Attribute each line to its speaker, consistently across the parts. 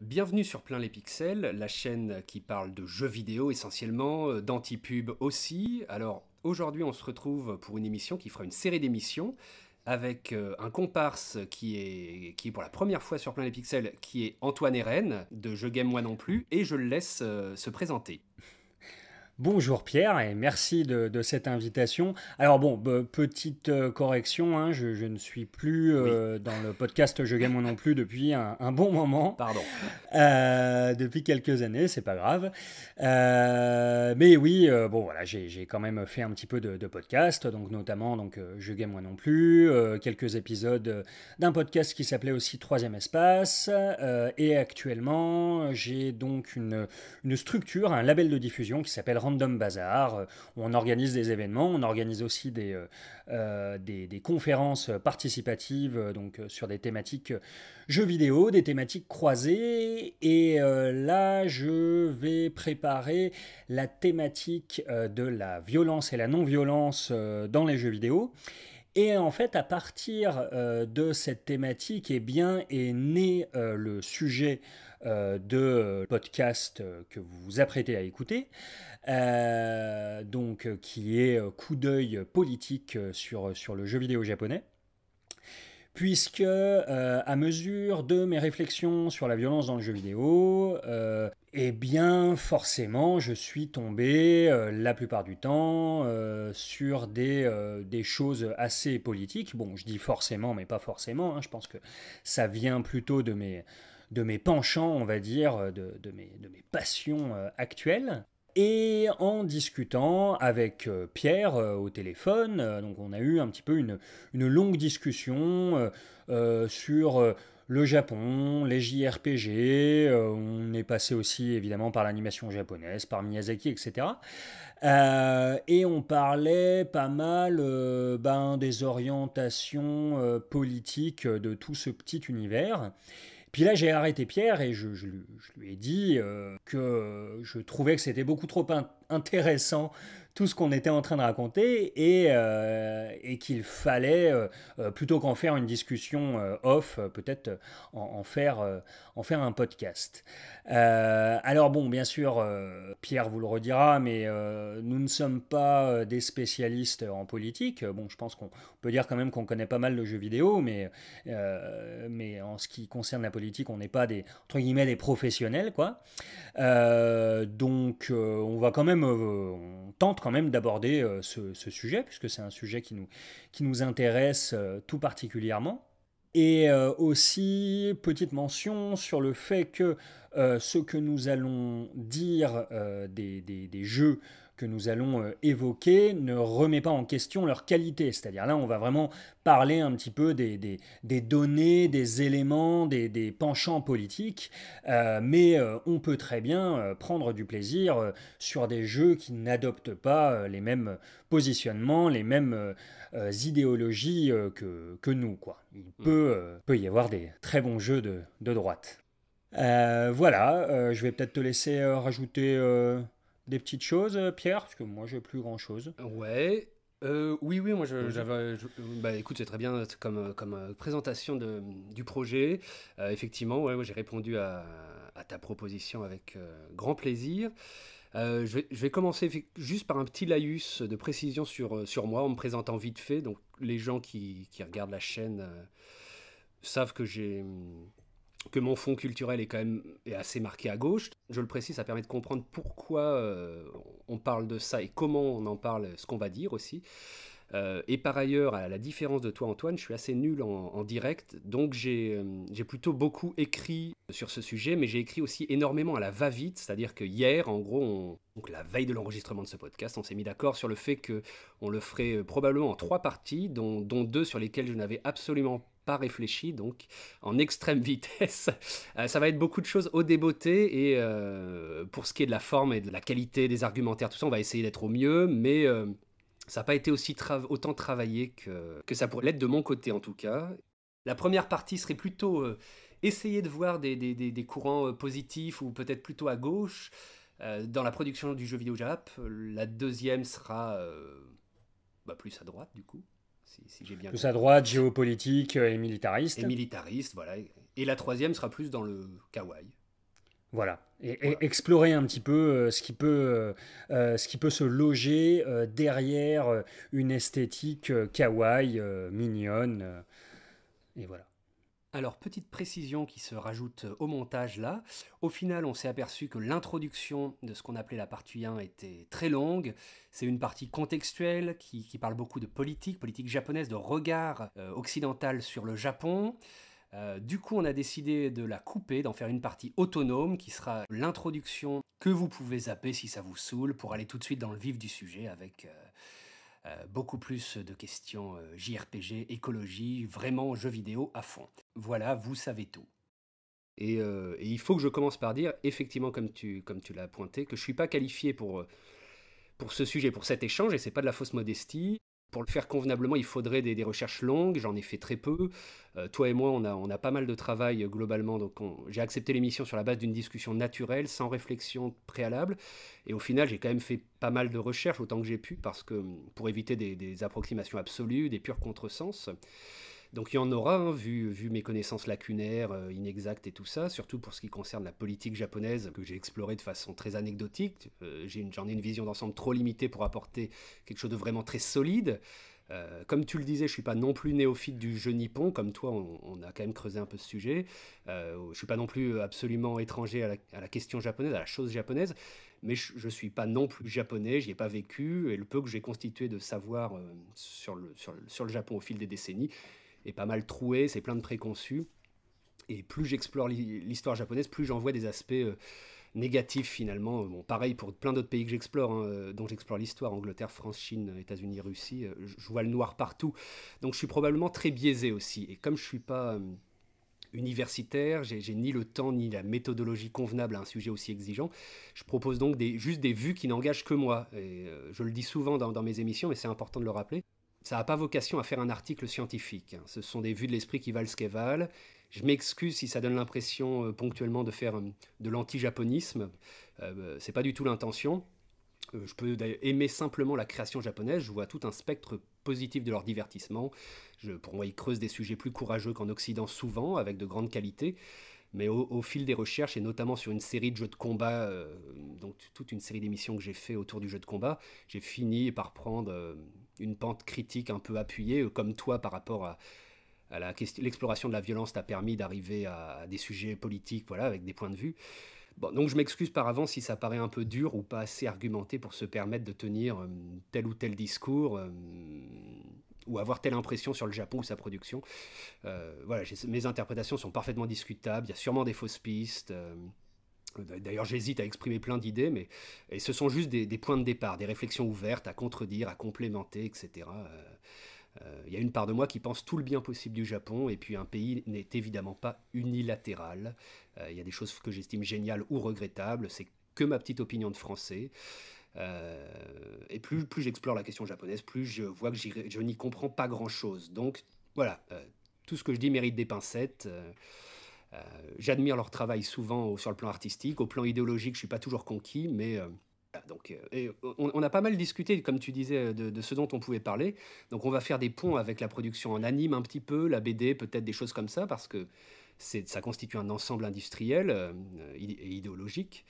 Speaker 1: Bienvenue sur Plein les Pixels, la chaîne qui parle de jeux vidéo essentiellement, euh, d'anti-pub aussi. Alors aujourd'hui on se retrouve pour une émission qui fera une série d'émissions avec euh, un comparse qui est, qui est pour la première fois sur Plein les Pixels, qui est Antoine Eren, de Je Game Moi Non Plus, et je le laisse euh, se présenter.
Speaker 2: Bonjour Pierre et merci de, cette invitation. Alors bon, petite euh, correction, hein, je, ne suis plus euh, dans le podcast Je gagne non plus depuis un, bon moment. Pardon. Euh, depuis quelques années, c'est pas grave. mais oui, bon voilà, j'ai quand même fait un petit peu de, podcast, donc notamment donc Je gagne moi non plus, quelques épisodes d'un podcast qui s'appelait aussi Troisième Espace. et actuellement, j'ai donc une, une structure, un label de diffusion qui s'appelle bazar, euh, on organise des événements, on organise aussi des, euh, euh, des, conférences participatives donc, sur des thématiques jeux vidéo, des thématiques croisées. Et là, je vais préparer la thématique de la violence et la non-violence dans les jeux vidéo. Et en fait, à partir de cette thématique, eh bien, est né le sujet euh, de euh, podcast euh, que vous vous apprêtez à écouter, donc qui est coup d'œil politique sur, sur le jeu vidéo japonais puisque à mesure de mes réflexions sur la violence dans le jeu vidéo, eh bien forcément je suis tombé la plupart du temps sur des, des, choses assez politiques. Bon, je dis forcément, mais pas forcément, hein. je pense que ça vient plutôt de mes, de mes penchants, on va dire, euh, de, de, mes, de mes, passions euh, actuelles. Et en discutant avec euh, Pierre au téléphone, donc on a eu un petit peu une, une longue discussion sur le Japon, les JRPG, on est passé aussi évidemment par l'animation japonaise, par Miyazaki, etc. et on parlait pas mal ben, des orientations politiques de tout ce petit univers. Puis là, j'ai arrêté Pierre et je, lui ai dit euh, que je trouvais que c'était beaucoup trop intéressant tout ce qu'on était en train de raconter et, euh, qu'il fallait, euh, euh, plutôt qu'en faire une discussion off, peut-être en, faire, en faire un podcast. alors bon, bien sûr, Pierre vous le redira, mais nous ne sommes pas des spécialistes en politique. Bon, je pense qu'on peut dire quand même qu'on connaît pas mal le jeu vidéo, mais, mais en ce qui concerne la politique, on n'est pas des, entre guillemets, des professionnels, quoi. donc on va quand même, on tente quand même d'aborder euh, ce, sujet, puisque c'est un sujet qui nous, qui nous intéresse euh, tout particulièrement. Et euh, aussi, petite mention sur le fait que ce que nous allons dire des, jeux que nous allons euh, évoquer ne remet pas en question leur qualité. C'est-à-dire là, on va vraiment parler un petit peu des, données, des éléments, des, penchants politiques, euh, mais euh, on peut très bien prendre du plaisir sur des jeux qui n'adoptent pas les mêmes positionnements, les mêmes idéologies que, nous. Quoi. Il mm. peut, peut, y avoir des très bons jeux de, de droite. voilà, je vais peut-être te laisser rajouter des petites choses, euh, Pierre Parce que moi, j'ai plus grand-chose.
Speaker 1: Ouais. Euh, oui, oui, moi j'avais. Bah, écoute, c'est très bien comme, euh, comme présentation du projet. effectivement, ouais, j'ai répondu à, ta proposition avec grand plaisir. Je vais, commencer juste par un petit laïus de précision sur, sur moi en me présentant vite fait. Donc, les gens qui regardent la chaîne savent que j'ai hum, que mon fond culturel est quand même assez marqué à gauche. Je le précise, ça permet de comprendre pourquoi euh, on parle de ça et comment on en parle, ce qu'on va dire aussi. Euh, et par ailleurs, à la différence de toi Antoine, je suis assez nul en, direct, donc euh, j'ai plutôt beaucoup écrit sur ce sujet, mais j'ai écrit aussi énormément à la va-vite, c'est-à-dire que hier, en gros, donc la veille de l'enregistrement de ce podcast, on s'est mis d'accord sur le fait que on le ferait probablement en trois parties, dont, dont deux sur lesquelles je n'avais absolument pas pas réfléchi, donc en extrême vitesse. Euh, ça va être beaucoup de choses au débeauté, et euh, pour ce qui est de la forme et de la qualité des argumentaires, tout ça, on va essayer d'être au mieux, mais euh, ça n'a pas été aussi autant travaillé que, ça pourrait l'être de mon côté en tout cas. La première partie serait plutôt essayer de voir des, courants positifs ou peut-être plutôt à gauche dans la production du jeu vidéo Jap. La deuxième sera bah, plus à droite du coup si, bien. Plus à droite,
Speaker 2: géopolitique euh, et militariste. Et
Speaker 1: militariste, voilà. Et la troisième sera plus dans le kawaii.
Speaker 2: Voilà. Et, explorer un petit peu euh, ce, qui peut, euh, ce qui peut se loger derrière une esthétique kawaii, mignonne.
Speaker 1: et voilà. Alors, petite précision qui se rajoute au montage là. Au final, on s'est aperçu que l'introduction de ce qu'on appelait la partie 1 était très longue. C'est une partie contextuelle qui, parle beaucoup de politique, politique japonaise, de regard euh, occidental sur le Japon. Euh, du coup, on a décidé de la couper, d'en faire une partie autonome qui sera l'introduction que vous pouvez zapper si ça vous saoule pour aller tout de suite dans le vif du sujet avec euh, euh, beaucoup plus de questions euh, JRPG, écologie, vraiment jeux vidéo à fond. Voilà, vous savez tout. Et, euh, il faut que je commence par dire, effectivement, comme tu, l'as pointé, que je ne suis pas qualifié pour, pour ce sujet, pour cet échange, et c'est pas de la fausse modestie pour le faire convenablement, il faudrait des, recherches longues. J'en ai fait très peu. Euh, toi et moi, on a, pas mal de travail euh, globalement. Donc, j'ai accepté l'émission sur la base d'une discussion naturelle, sans réflexion préalable. Et au final, j'ai quand même fait pas mal de recherches autant que j'ai pu, parce que pour éviter des, des approximations absolues, des purs contresens. Donc il y en aura, hein, vu, vu mes connaissances lacunaires, euh, inexactes et tout ça, surtout pour ce qui concerne la politique japonaise, que j'ai explorée de façon très anecdotique. Euh, j'en ai, une vision d'ensemble trop limitée pour apporter quelque chose de vraiment très solide. Euh, comme tu le disais, je suis pas non plus néophyte du jeu nippon, comme toi, on, a quand même creusé un peu ce sujet. je suis pas non plus absolument étranger à la, question japonaise, à la chose japonaise, mais je, je suis pas non plus japonais, j'y ai pas vécu, et le peu que j'ai constitué de savoir sur le, sur, le, sur le Japon au fil des décennies, est pas mal troué, c'est plein de préconçus. Et plus j'explore l'histoire japonaise, plus j'en vois des aspects euh, négatifs finalement. Bon, pareil pour plein d'autres pays que j'explore, hein, euh, dont j'explore l'histoire, Angleterre, France, Chine, États-Unis, Russie, euh, je vois le noir partout. Donc je suis probablement très biaisé aussi. Et comme je suis pas universitaire, j'ai ni le temps ni la méthodologie convenable à un sujet aussi exigeant, je propose donc des, juste des vues qui n'engagent que moi. Et je le dis souvent dans, dans mes émissions, mais c'est important de le rappeler ça n'a pas vocation à faire un article scientifique. Hein. Ce sont des vues de l'esprit qui valent ce qu'elles valent. Je m'excuse si ça donne l'impression euh, ponctuellement de faire euh, de l'anti-japonisme. Euh, euh, c'est pas du tout l'intention. je peux aimer simplement la création japonaise. Je vois tout un spectre positif de leur divertissement. Je, pour moi, ils creusent des sujets plus courageux qu'en Occident souvent, avec de grandes qualités. Mais au, fil des recherches, et notamment sur une série de jeux de combat, euh, donc toute une série d'émissions que j'ai fait autour du jeu de combat, j'ai fini par prendre euh, une pente critique un peu appuyée, euh, comme toi par rapport à, la question, l'exploration de la violence t'a permis d'arriver à, à, des sujets politiques, voilà, avec des points de vue. Bon, donc je m'excuse par avance si ça paraît un peu dur ou pas assez argumenté pour se permettre de tenir tel ou tel discours ou avoir telle impression sur le Japon ou sa production. Euh, voilà, mes interprétations sont parfaitement discutables, il y a sûrement des fausses pistes. Euh, euh, d'ailleurs, j'hésite à exprimer plein d'idées, mais et ce sont juste des, points de départ, des réflexions ouvertes à contredire, à complémenter, etc. Il y a une part de moi qui pense tout le bien possible du Japon, et puis un pays n'est évidemment pas unilatéral. Il y a des choses que j'estime géniales ou regrettables, c'est que ma petite opinion de français. Euh, et plus, plus j'explore la question japonaise, plus je vois que je n'y comprends pas grand-chose. Donc voilà, euh, tout ce que je dis mérite des pincettes. Euh, j'admire leur travail souvent sur le plan artistique. Au plan idéologique, je ne suis pas toujours conquis, mais... Donc, on, a pas mal discuté, comme tu disais, de, de, ce dont on pouvait parler. Donc, on va faire des ponts avec la production en anime un petit peu, la BD, peut-être des choses comme ça, parce que ça constitue un ensemble industriel et idéologique.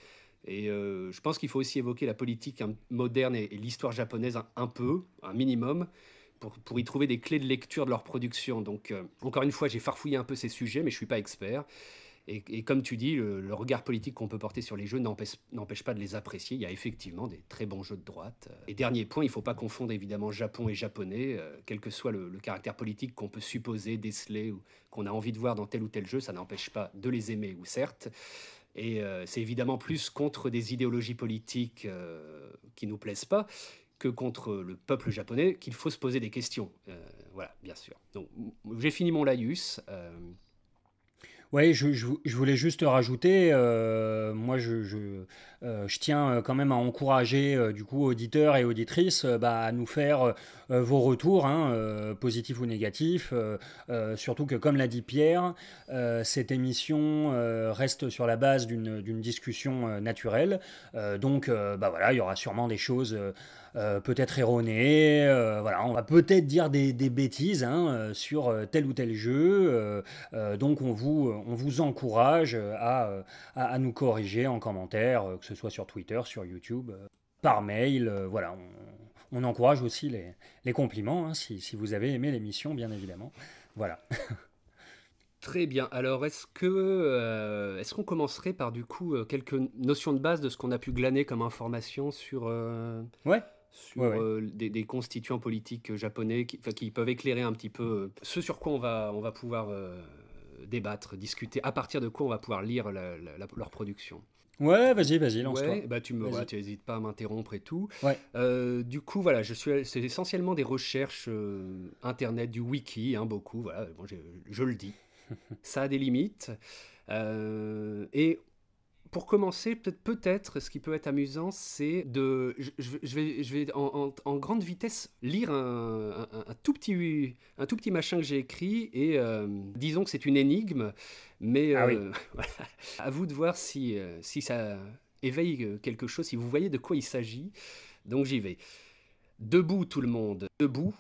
Speaker 1: Et euh, je pense qu'il faut aussi évoquer la politique hein, moderne et, l'histoire japonaise un, peu, un minimum, pour, y trouver des clés de lecture de leur production. Donc, euh, encore une fois, j'ai farfouillé un peu ces sujets, mais je ne suis pas expert. Et, comme tu dis, le, regard politique qu'on peut porter sur les jeux n'empêche pas de les apprécier. Il y a effectivement des très bons jeux de droite. Et dernier point, il ne faut pas confondre évidemment Japon et Japonais. Euh, quel que soit le caractère politique qu'on peut supposer, déceler ou qu'on a envie de voir dans tel ou tel jeu, ça n'empêche pas de les aimer ou certes, et euh, c'est évidemment plus contre des idéologies politiques euh, qui nous plaisent pas que contre le peuple japonais qu'il faut se poser des questions. Euh, voilà, bien sûr. Donc j'ai fini mon laïus.
Speaker 2: Oui, je, je, voulais juste rajouter, euh, moi je, je, euh, tiens euh, quand même à encourager du coup auditeurs et auditrices bah, à nous faire vos retours, hein, positifs ou négatifs, surtout que comme l'a dit Pierre, cette émission reste sur la base d'une discussion naturelle, donc bah, voilà, il y aura sûrement des choses euh, peut-être erroné, euh, voilà, on va peut-être dire des, bêtises hein, euh, sur tel ou tel jeu. donc on vous, on vous encourage à, nous corriger en commentaire, que ce soit sur Twitter, sur YouTube, par mail. voilà, on, encourage aussi les, compliments hein, si, vous avez aimé l'émission, bien évidemment. Voilà. Très bien. Alors, est-ce que est-ce qu'on
Speaker 1: commencerait par du coup quelques notions de base de ce qu'on a pu glaner comme information sur ouais sur euh, des, des, constituants politiques euh, japonais qui, peuvent éclairer un petit peu euh, ce sur quoi on va, on va pouvoir débattre, discuter, à partir de quoi on va pouvoir lire leur production.
Speaker 2: Ouais, vas-y, vas-y, lance-toi. bah, tu me, tu
Speaker 1: n'hésites pas à m'interrompre et tout. du coup, voilà, je suis, c'est essentiellement des recherches internet, du wiki, hein, beaucoup. Voilà, je, le dis. Ça a des limites. Euh, et pour commencer, peut-être, ce qui peut être amusant, c'est de, je, vais, je vais en, grande vitesse lire un, tout petit, un tout petit machin que j'ai écrit et euh, disons que c'est une énigme, mais ah euh, à vous de voir si, euh, si ça éveille quelque chose, si vous voyez de quoi il s'agit. Donc j'y vais. Debout tout le monde, debout,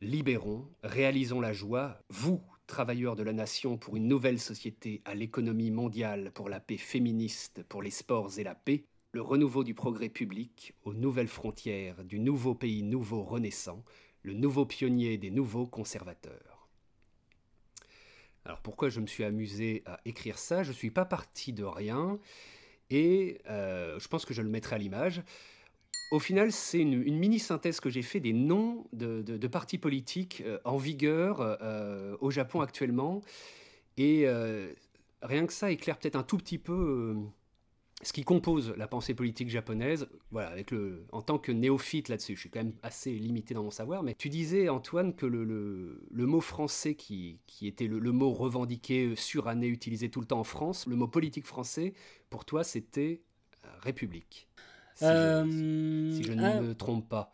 Speaker 1: libérons, réalisons la joie, vous, travailleurs de la nation pour une nouvelle société à l'économie mondiale, pour la paix féministe, pour les sports et la paix, le renouveau du progrès public aux nouvelles frontières du nouveau pays nouveau renaissant, le nouveau pionnier des nouveaux conservateurs. Alors pourquoi je me suis amusé à écrire ça Je ne suis pas parti de rien et euh, je pense que je le mettrai à l'image. Au final, c'est une, mini-synthèse que j'ai fait des noms de, partis politiques euh, en vigueur euh, au Japon actuellement. Et euh, rien que ça éclaire peut-être un tout petit peu ce qui compose la pensée politique japonaise, voilà, avec en tant que néophyte là-dessus, je suis quand même assez limité dans mon savoir, mais tu disais, Antoine, que le, mot français qui, qui était le, mot revendiqué, suranné, utilisé tout le temps en France, le mot politique
Speaker 2: français, pour toi, c'était république. Euh, si, je, ne ah. me trompe pas.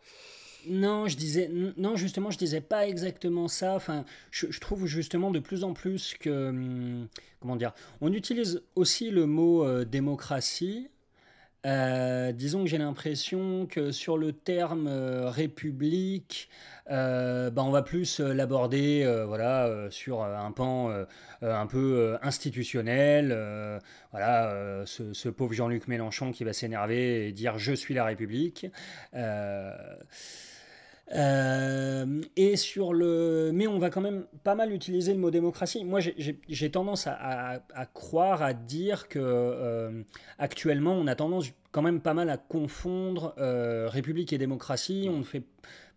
Speaker 2: Non, je disais, non, justement, je disais pas exactement ça. Enfin, je, trouve justement de plus en plus que, hum, comment dire, on utilise aussi le mot euh, démocratie euh, disons que j'ai l'impression que sur le terme euh, république, euh, bah, on va plus l'aborder voilà, sur un pan un peu institutionnel. voilà, ce, pauvre Jean-Luc Mélenchon qui va s'énerver et dire Je suis la République. Euh, et sur le, mais on va quand même pas mal utiliser le mot démocratie. Moi, j'ai tendance à, croire, à dire que euh, actuellement, on a tendance quand même pas mal à confondre euh, république et démocratie. Mmh. On ne fait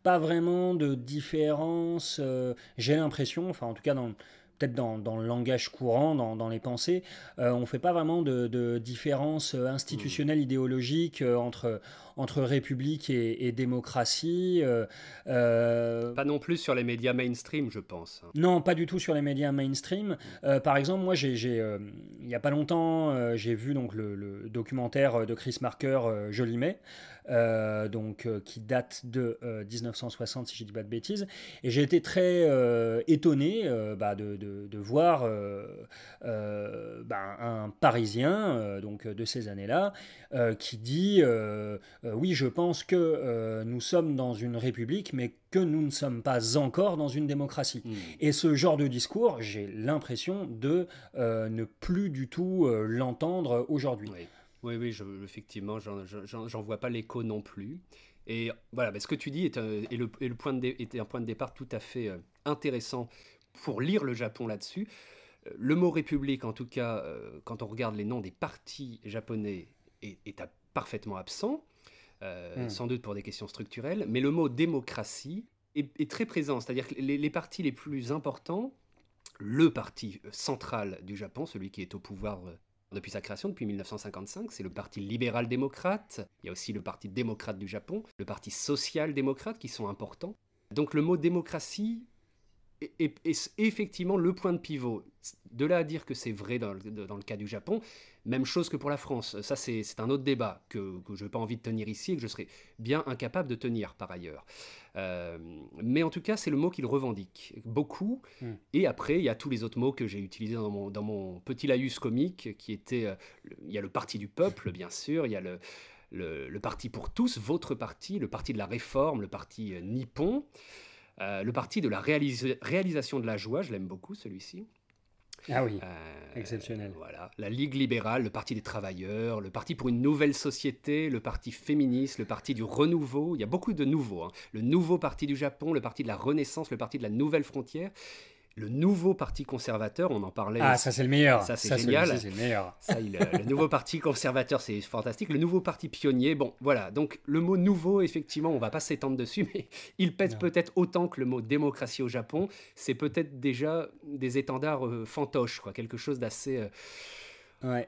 Speaker 2: pas vraiment de différence. j'ai l'impression, enfin, en tout cas peut-être dans, le langage courant, dans, les pensées, on ne fait pas vraiment de, différence institutionnelle, mmh. idéologique entre, entre république et, démocratie. Euh, euh,
Speaker 1: pas non plus sur les médias mainstream, je pense.
Speaker 2: Hein. Non, pas du tout sur les médias mainstream. Euh, par exemple, moi, j'ai, il n'y a pas longtemps, j'ai vu donc le, documentaire de Chris Marker, Je l'y mets, donc, qui date de 1960, si je ne dis pas de bêtises. Et j'ai été très étonné bah, de, voir bah, un Parisien donc de ces années-là, qui dit euh, oui, je pense que euh, nous sommes dans une république, mais que nous ne sommes pas encore dans une démocratie. Hmm. Et ce genre de discours, j'ai l'impression de euh, ne plus du tout l'entendre aujourd'hui. Oui.
Speaker 1: Oui, effectivement, j'en vois pas l'écho non plus. Et voilà, ce que tu dis est, le, point de un point de départ tout à fait intéressant pour lire le Japon là-dessus. le mot république, en tout cas, quand on regarde les noms des partis japonais, est, parfaitement absent. Euh, hmm. sans doute pour des questions structurelles, mais le mot démocratie est, très présent, c'est-à-dire que les, les partis les plus importants, le parti euh, central du Japon, celui qui est au pouvoir euh, depuis sa création, depuis 1955. C'est le Parti libéral-démocrate, il y a aussi le Parti démocrate du Japon, le Parti social-démocrate qui sont importants. Donc le mot démocratie est, effectivement le point de pivot. De là à dire que c'est vrai dans le, cas du Japon, même chose que pour la France. Ça, c'est un autre débat que, que je n'ai pas envie de tenir ici et que je serais bien incapable de tenir par ailleurs. Euh, mais en tout cas, c'est le mot qu'il revendique beaucoup. Hmm. Et après, il y a tous les autres mots que j'ai utilisés dans mon, petit laïus comique qui était euh, il y a le parti du peuple, bien sûr, il y a le parti pour tous, votre parti, le parti de la réforme, le parti euh, nippon. Euh, le parti de la réalisation de la joie, je l'aime beaucoup celui-ci. Ah oui, euh, exceptionnel. Voilà, la Ligue libérale, le Parti des travailleurs, le Parti pour une nouvelle société, le Parti féministe, le Parti du renouveau. Il y a beaucoup de nouveaux. Hein. Le nouveau Parti du Japon, le Parti de la Renaissance, le Parti de la Nouvelle Frontière le nouveau parti conservateur, on en parlait. Ah, ça c'est le meilleur. Ça c'est génial. Ça, le meilleur. Euh, le nouveau parti conservateur, c'est fantastique. Le nouveau parti pionnier, bon, voilà. Donc le mot nouveau, effectivement, on va pas s'étendre dessus, mais il pèse peut-être autant que le mot démocratie au Japon. C'est peut-être déjà des étendards euh, fantoches, quoi, quelque chose d'assez. Euh,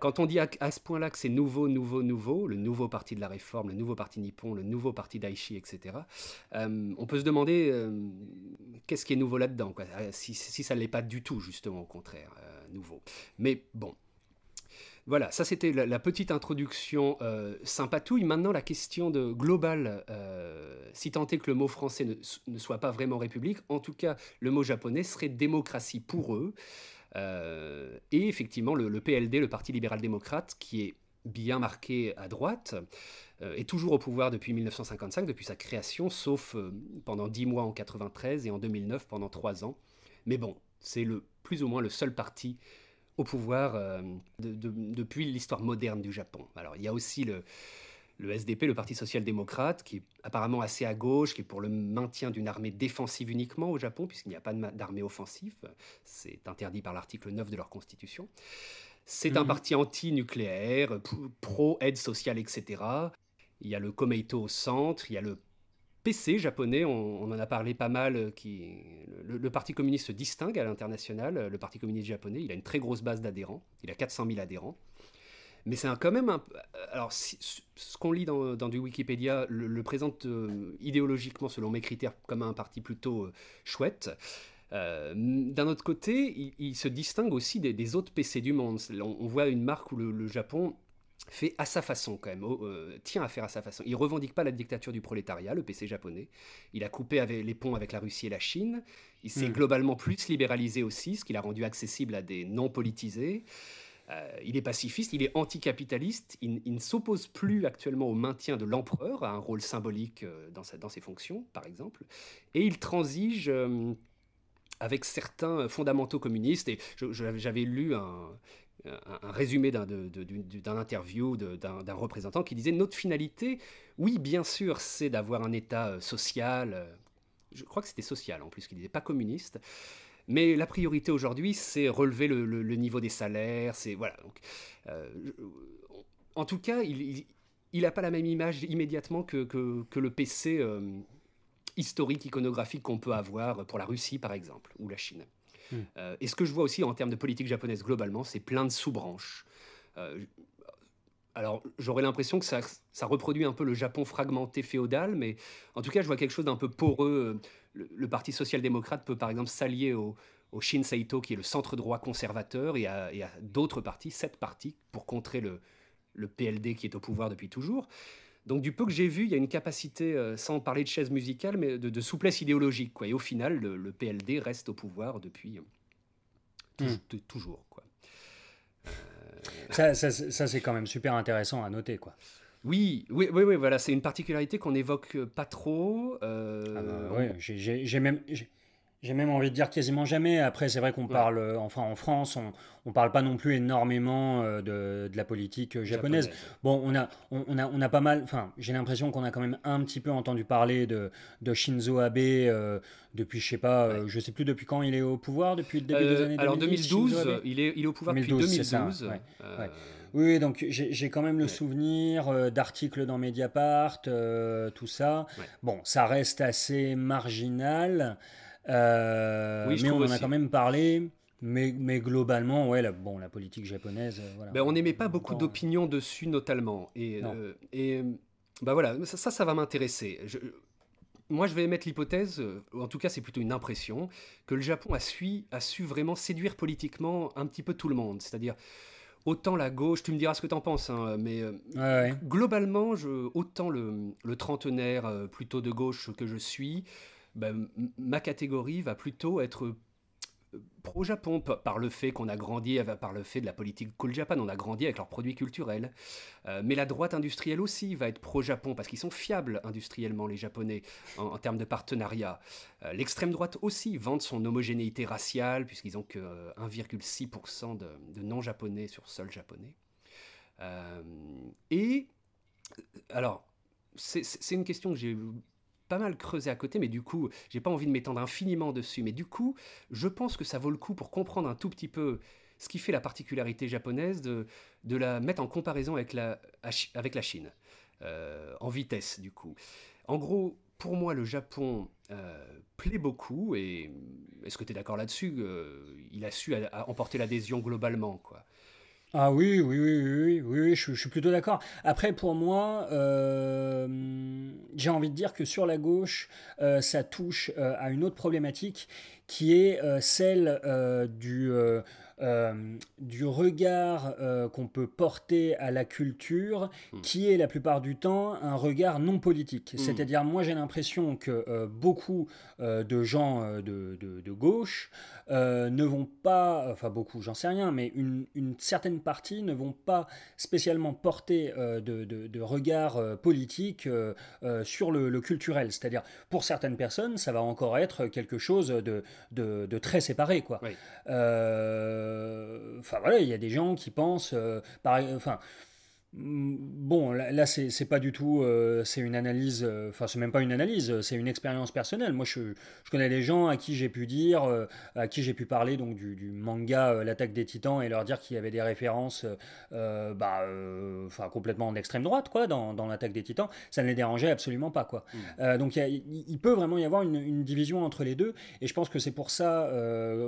Speaker 1: quand on dit à, ce point-là que c'est nouveau, nouveau, nouveau, le nouveau parti de la réforme, le nouveau parti nippon, le nouveau parti d'Aichi, etc., euh, on peut se demander euh, qu'est-ce qui est nouveau là-dedans, euh, si, si, ça ne l'est pas du tout, justement, au contraire, nouveau. Mais bon. Voilà, ça c'était la, petite introduction sympatouille. Maintenant, la question de globale, si tant est que le mot français ne, ne, soit pas vraiment république, en tout cas, le mot japonais serait démocratie pour eux. Euh, et effectivement, le, PLD, le Parti libéral-démocrate, qui est bien marqué à droite, euh, est toujours au pouvoir depuis 1955, depuis sa création, sauf euh, pendant 10 mois en 1993 et en 2009 pendant 3 ans. Mais bon, c'est le plus ou moins le seul parti au pouvoir depuis l'histoire moderne du Japon. Alors il y a aussi le, le SDP, le Parti social-démocrate, qui est apparemment assez à gauche, qui est pour le maintien d'une armée défensive uniquement au Japon, puisqu'il n'y a pas d'armée offensive, c'est interdit par l'article 9 de leur constitution. C'est un mhm. parti anti-nucléaire, pro-aide sociale, etc. Il y a le Komeito au centre, il y a le PC japonais, on, en a parlé pas mal, qui, le, le Parti communiste se distingue à l'international, le Parti communiste japonais, il a une très grosse base d'adhérents, il a 400 000 adhérents. Mais c'est quand même un. Alors, ce qu'on lit dans, du Wikipédia le, présente euh, idéologiquement, selon mes critères, comme un parti plutôt euh, chouette. Euh, d'un autre côté, il, se distingue aussi des, autres PC du monde. On, voit une marque où le, Japon fait à sa façon quand même, tient à faire à sa façon. Il revendique pas la dictature du prolétariat, le PC japonais. Il a coupé avec, les ponts avec la Russie et la Chine. Il s'est hmm. globalement plus libéralisé aussi, ce qui l'a rendu accessible à des non politisés. Euh, il est pacifiste, il est anticapitaliste, il, ne s'oppose plus actuellement au maintien de l'empereur, à un rôle symbolique euh, dans, ses fonctions, par exemple, et il transige euh, avec certains fondamentaux communistes. Et j'avais lu un, un résumé d'un interview d'un représentant qui disait notre finalité, oui bien sûr, c'est d'avoir un État social, je crois que c'était social en plus, qu'il disait pas communiste, mais la priorité aujourd'hui, c'est relever le, niveau des salaires. C'est voilà. Euh, en tout cas, il n'a pas la même image immédiatement que, le PC euh, historique iconographique qu'on peut avoir pour la Russie, par exemple, ou la Chine. Hmm. Euh, et ce que je vois aussi en termes de politique japonaise globalement, c'est plein de sous-branches. Alors, j'aurais l'impression que ça, ça, reproduit un peu le Japon fragmenté féodal, mais en tout cas, je vois quelque chose d'un peu poreux le, Parti social-démocrate peut par exemple s'allier au, au Saito, qui est le centre droit conservateur, et à, d'autres partis, sept partis, pour contrer le, PLD qui est au pouvoir depuis toujours. Donc du peu que j'ai vu, il y a une capacité, euh, sans parler de chaise musicale, mais de, souplesse idéologique. Quoi. Et au final, le, PLD reste au pouvoir depuis euh, hmm. toujours. Euh, ça, ça
Speaker 2: c'est quand même super intéressant à noter. quoi. Oui, oui, oui, voilà, c'est une particularité qu'on n'évoque euh, pas trop. Euh, ah bah j'ai même. J'ai même envie de dire quasiment jamais. Après, c'est vrai qu'on parle, euh, enfin en France, on ne parle pas non plus énormément de, la politique japonaise. Bon, on a, on, a, on a pas mal, enfin, j'ai l'impression qu'on a quand même un petit peu entendu parler de, de Shinzo Abe depuis, je sais pas, je sais plus depuis quand il est au pouvoir, depuis le début des années 2010. Alors 2012, il est, il est au pouvoir depuis 2012. Oui, donc j'ai quand même le souvenir euh, d'articles dans Mediapart, euh, tout ça. Bon, ça reste assez marginal, euh, mais on en a quand même parlé. Mais, globalement, ouais, la, bon, la politique japonaise. Ben, on n'émet pas beaucoup
Speaker 1: d'opinions dessus, notamment. Et, et ben, voilà, ça, ça, va m'intéresser. moi, je vais émettre l'hypothèse, en tout cas, c'est plutôt une impression, que le Japon a su, a su vraiment séduire politiquement un petit peu tout le monde. C'est-à-dire, autant la gauche, tu me diras ce que t'en penses, hein, mais euh, globalement, je, autant le, trentenaire euh, plutôt de gauche que je suis, ben, ma catégorie va plutôt être pro-Japon par le fait qu'on a grandi, par le fait de la politique Cool Japan, on a grandi avec leurs produits culturels. Euh, mais la droite industrielle aussi va être pro-Japon parce qu'ils sont fiables industriellement, les Japonais, en, termes de partenariat. Euh, l'extrême droite aussi vante son homogénéité raciale puisqu'ils ont que 1,6% euh, de, de non-japonais sur sol japonais. et alors, c'est une question que j'ai pas mal creusé à côté, mais du coup, j'ai pas envie de m'étendre infiniment dessus. Mais du coup, je pense que ça vaut le coup pour comprendre un tout petit peu ce qui fait la particularité japonaise de, la mettre en comparaison avec la, Chine, euh, en vitesse du coup. En gros, pour moi, le Japon euh, plaît beaucoup, et est-ce que tu es d'accord là-dessus euh, Il a su emporter l'adhésion globalement, quoi.
Speaker 2: Ah oui, oui, oui, oui, oui, je, suis plutôt d'accord. Après, pour moi, euh, j'ai envie de dire que sur la gauche, euh, ça touche euh, à une autre problématique qui est celle du euh, du regard euh, qu'on peut porter à la culture, hmm. qui est la plupart du temps un regard non politique. Hmm. C'est-à-dire, moi j'ai l'impression que euh, beaucoup de gens de, de, gauche ne vont pas, enfin beaucoup, j'en sais rien, mais une, une, certaine partie ne vont pas spécialement porter de, de, regard politique sur le, culturel. C'est-à-dire, pour certaines personnes, ça va encore être quelque chose de, de très séparé, quoi. Euh, enfin voilà, il y a des gens qui pensent, euh, Mm, bon, là, là c'est pas du tout, euh, c'est une analyse, euh, enfin c'est même pas une analyse, euh, c'est une expérience personnelle. Moi, je, je, connais des gens à qui j'ai pu dire, à qui j'ai pu parler donc du, manga L'attaque des Titans et leur dire qu'il y avait des références, bah, enfin complètement d'extrême droite quoi, dans, dans L'attaque des Titans. Ça ne les dérangeait absolument pas quoi. Mm. donc il peut vraiment y avoir une, une, division entre les deux, et je pense que c'est pour ça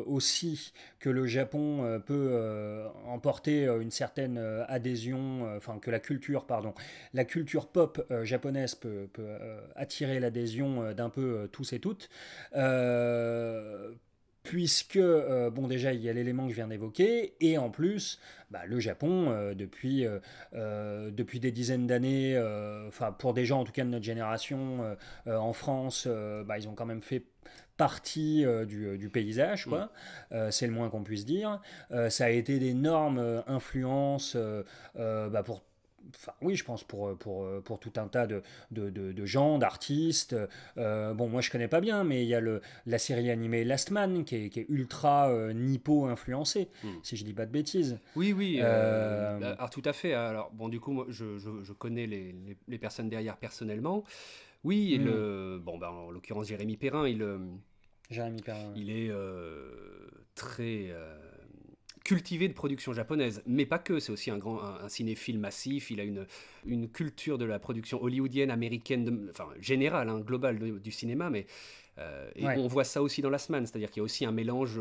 Speaker 2: aussi que le Japon peut emporter une certaine adhésion que la culture, pardon, la culture pop euh, japonaise peut, euh, attirer l'adhésion euh, d'un peu tous et toutes. Puisque, bon, déjà, il y a l'élément que je viens d'évoquer, et en plus, bah, le Japon, depuis, depuis des dizaines d'années, enfin, pour des gens en tout cas de notre génération, en France, bah, ils ont quand même fait partie euh, euh, du, paysage, mm. euh, c'est le moins qu'on puisse dire. ça a été d'énormes influences bah, pour oui, je pense pour, pour, pour tout un tas de, gens, d'artistes. bon, moi je connais pas bien, mais il y a le, la série animée Last Man qui est, ultra nippo influencée, mm. si je dis pas de bêtises. Oui, oui, ah,
Speaker 1: ah, tout à fait. Alors, bon, du coup, moi, je, connais les, personnes derrière personnellement. Oui, mm. le, bon, ben, en l'occurrence, Jérémy Perrin, il Jérémy Il est euh, très euh, cultivé de production japonaise, mais pas que, c'est aussi un grand un, cinéphile massif, il a une, une culture de la production hollywoodienne, américaine, enfin générale, hein, globale du cinéma, mais euh, et on voit ça aussi dans *La semaine*, c'est-à-dire qu'il y a aussi un mélange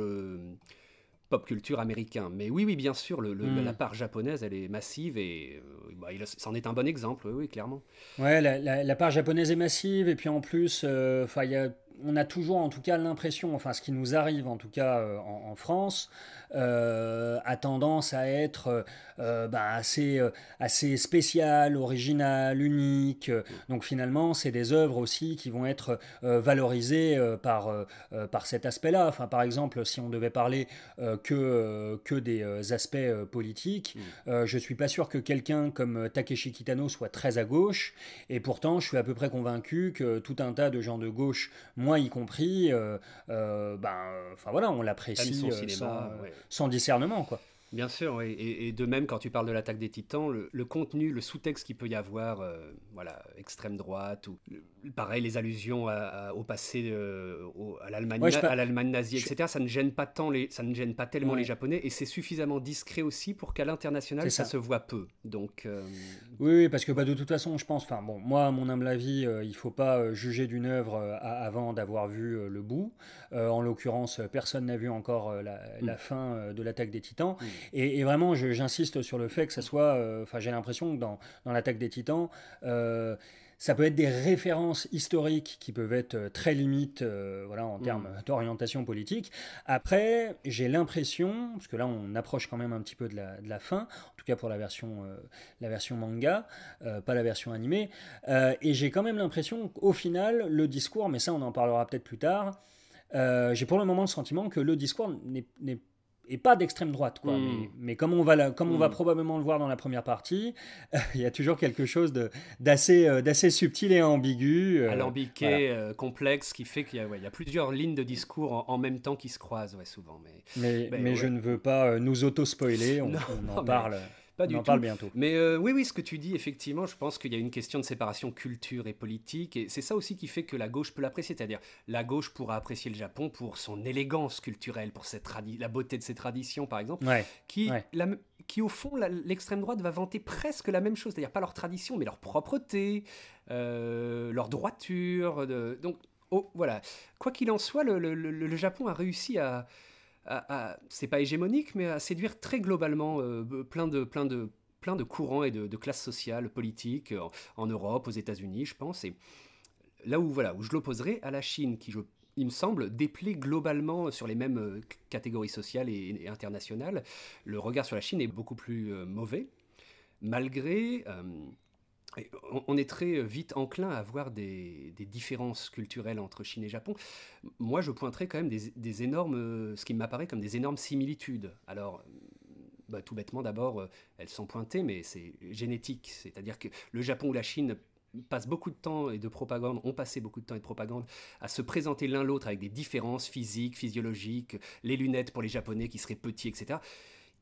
Speaker 1: pop culture américain. Mais oui, oui, bien sûr, hmm. la part japonaise, elle est massive et bah, c'en est un bon exemple, oui, clairement.
Speaker 2: Ouais, la, la, la, part japonaise est massive et puis en plus, il y a on a toujours en tout cas l'impression, enfin ce qui nous arrive en tout cas euh, en, France, euh, a tendance à être euh, euh, bah, assez, assez spécial, original, unique. Donc finalement, c'est des œuvres aussi qui vont être valorisées par, par cet aspect-là. Enfin, par exemple, si on devait parler que, que des aspects politiques, je mm. je suis pas sûr que quelqu'un comme Takeshi Kitano soit très à gauche. Et pourtant, je suis à peu près convaincu que tout un tas de gens de gauche, moi y compris, ben, enfin voilà, on l'apprécie sans discernement, quoi.
Speaker 1: Bien sûr, et, de même, quand tu parles de l'attaque des titans, le, contenu, le sous-texte qu'il peut y avoir, euh, voilà, extrême droite, ou euh, pareil, les allusions au passé, euh, à l'Allemagne, à l'Allemagne nazie, etc., ça ne gêne pas, tant les, ça ne gêne pas tellement les Japonais, et c'est suffisamment discret aussi pour qu'à l'international, ça. se voit peu. Donc,
Speaker 2: oui, parce que bah, de toute façon, je pense, enfin, bon, moi, à mon humble avis, il ne faut pas juger d'une œuvre avant d'avoir vu le bout. en l'occurrence, personne n'a vu encore la, mm. fin de l'attaque des titans. Mm. Et, vraiment, j'insiste sur le fait que ça soit. Euh, enfin, j'ai l'impression que dans, dans l'attaque des Titans euh, ça peut être des références historiques qui peuvent être euh, très limites voilà, en mm. termes d'orientation politique. Après, j'ai l'impression, parce que là on approche quand même un petit peu de la, de la fin, en tout cas pour la version, la version manga, pas la version animée, et j'ai quand même l'impression qu'au final, le discours, mais ça on en parlera peut-être plus tard, j'ai pour le moment le sentiment que le discours n'est pas et pas d'extrême droite, quoi. Hmm. Mais, comme on va, comme on va hmm. probablement le voir dans la première partie, il y a toujours quelque chose d'assez, euh, d'assez subtil et ambigu, À euh, alambiqué,
Speaker 1: euh, complexe, qui fait qu'il y, a, plusieurs lignes de discours en, même temps qui se croisent, souvent. Mais, ben je
Speaker 2: ne veux pas nous auto-spoiler. on en parle. Pas On du en parle bientôt.
Speaker 1: Mais euh, oui, oui, ce que tu dis, effectivement, je pense qu'il y a une question de séparation culture et politique. Et c'est ça aussi qui fait que la gauche peut l'apprécier. C'est-à-dire, la gauche pourra apprécier le Japon pour son élégance culturelle, pour cette la beauté de ses traditions, par exemple, qui, qui, au fond, l'extrême droite va vanter presque la même chose. C'est-à-dire, pas leur tradition, mais leur propreté, euh, leur droiture. De... Donc, oh, voilà. Quoi qu'il en soit, le Japon a réussi à c'est pas hégémonique, mais à séduire très globalement euh, plein de, plein de, plein de courants et de, classes sociales, politiques, en, Europe, aux États-Unis, je pense. Et là où, voilà, où je l'opposerais à la Chine, qui, je, il me semble, déplaît globalement sur les mêmes euh, catégories sociales et, internationales, le regard sur la Chine est beaucoup plus euh, mauvais, malgré on est très euh, vite enclin à voir des, différences culturelles entre Chine et Japon. Moi, je pointerais quand même des, énormes, euh, ce qui m'apparaît comme des énormes similitudes. Alors, bah, tout bêtement, d'abord, euh, elles sont pointées, mais c'est génétique. C'est-à-dire que le Japon ou la Chine passent beaucoup de temps et de propagande, ont passé beaucoup de temps et de propagande à se présenter l'un l'autre avec des différences physiques, physiologiques, les lunettes pour les Japonais qui seraient petits, etc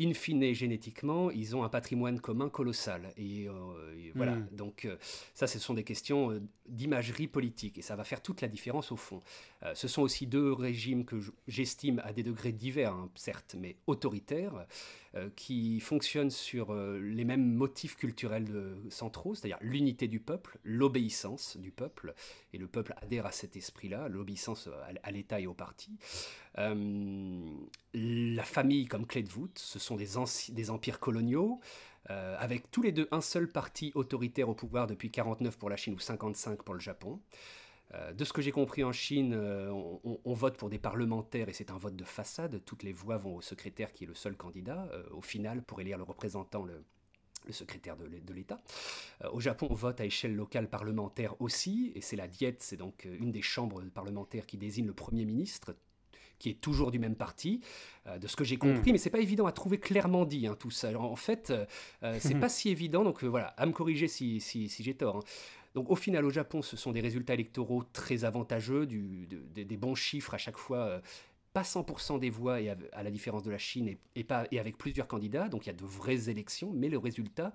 Speaker 1: in fine, génétiquement, ils ont un patrimoine commun colossal. Et, euh, voilà, hmm. donc euh, ça, ce sont des questions euh, d'imagerie politique, et ça va faire toute la différence au fond. Euh, ce sont aussi deux régimes que j'estime à des degrés divers, hein, certes, mais autoritaires, euh, qui fonctionnent sur euh, les mêmes motifs culturels centraux, c'est-à-dire l'unité du peuple, l'obéissance du peuple, et le peuple adhère à cet esprit-là, l'obéissance à, l'État et au parti. la famille comme clé de voûte, ce sont des, empires coloniaux, avec tous les deux un seul parti autoritaire au pouvoir depuis 49 pour la Chine ou 55 pour le Japon. Euh, de ce que j'ai compris en Chine, euh, on, vote pour des parlementaires et c'est un vote de façade. Toutes les voix vont au secrétaire qui est le seul candidat, euh, au final, pour élire le représentant, le, secrétaire de l'État. au Japon, on vote à échelle locale parlementaire aussi, et c'est la diète, c'est donc une des chambres parlementaires qui désigne le Premier ministre qui est toujours du même parti, de ce que j'ai hmm. compris, mais mais n'est pas évident à trouver clairement dit hein, tout ça. En fait, c'est pas si évident, donc voilà, à me corriger si, j'ai tort. Hein. Donc au final, au Japon, ce sont des résultats électoraux très avantageux, des bons chiffres à chaque fois. Euh, pas 100% des voix, et à, la différence de la Chine, et, pas, avec plusieurs candidats, donc il y a de vraies élections, mais le résultat,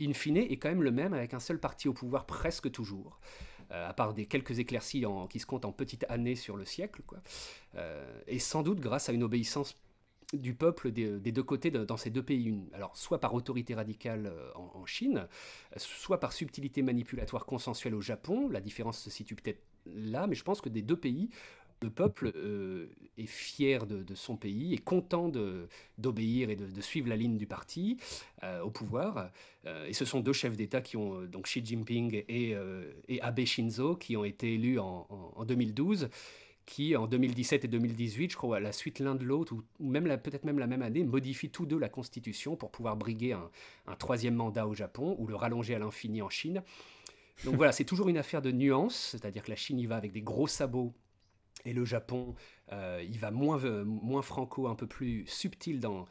Speaker 1: in fine, est quand même le même, avec un seul parti au pouvoir presque toujours, euh, à part des quelques éclaircies qui se comptent en petites années sur le siècle, quoi. Euh, et sans doute grâce à une obéissance du peuple des, euh, deux côtés dans ces deux pays. alors, soit par autorité radicale euh, en, Chine, euh, soit par subtilité manipulatoire consensuelle au Japon. La différence se situe peut-être là, mais je pense que des deux pays, le peuple est fier de, son pays, est content d'obéir et de, suivre la ligne du parti au pouvoir. et ce sont deux chefs d'État qui ont, donc Xi Jinping et, Abe Shinzo, qui ont été élus en 2012 qui en 2017 et 2018, je crois, à la suite l'un de l'autre, ou, même peut-être même la même année, modifient tous deux la constitution pour pouvoir briguer un, troisième mandat au Japon ou le rallonger à l'infini en Chine. Donc voilà, c'est toujours une affaire de nuance, c'est-à-dire que la Chine y va avec des gros sabots et le Japon euh, y va moins, euh, moins franco, un peu plus subtil dans,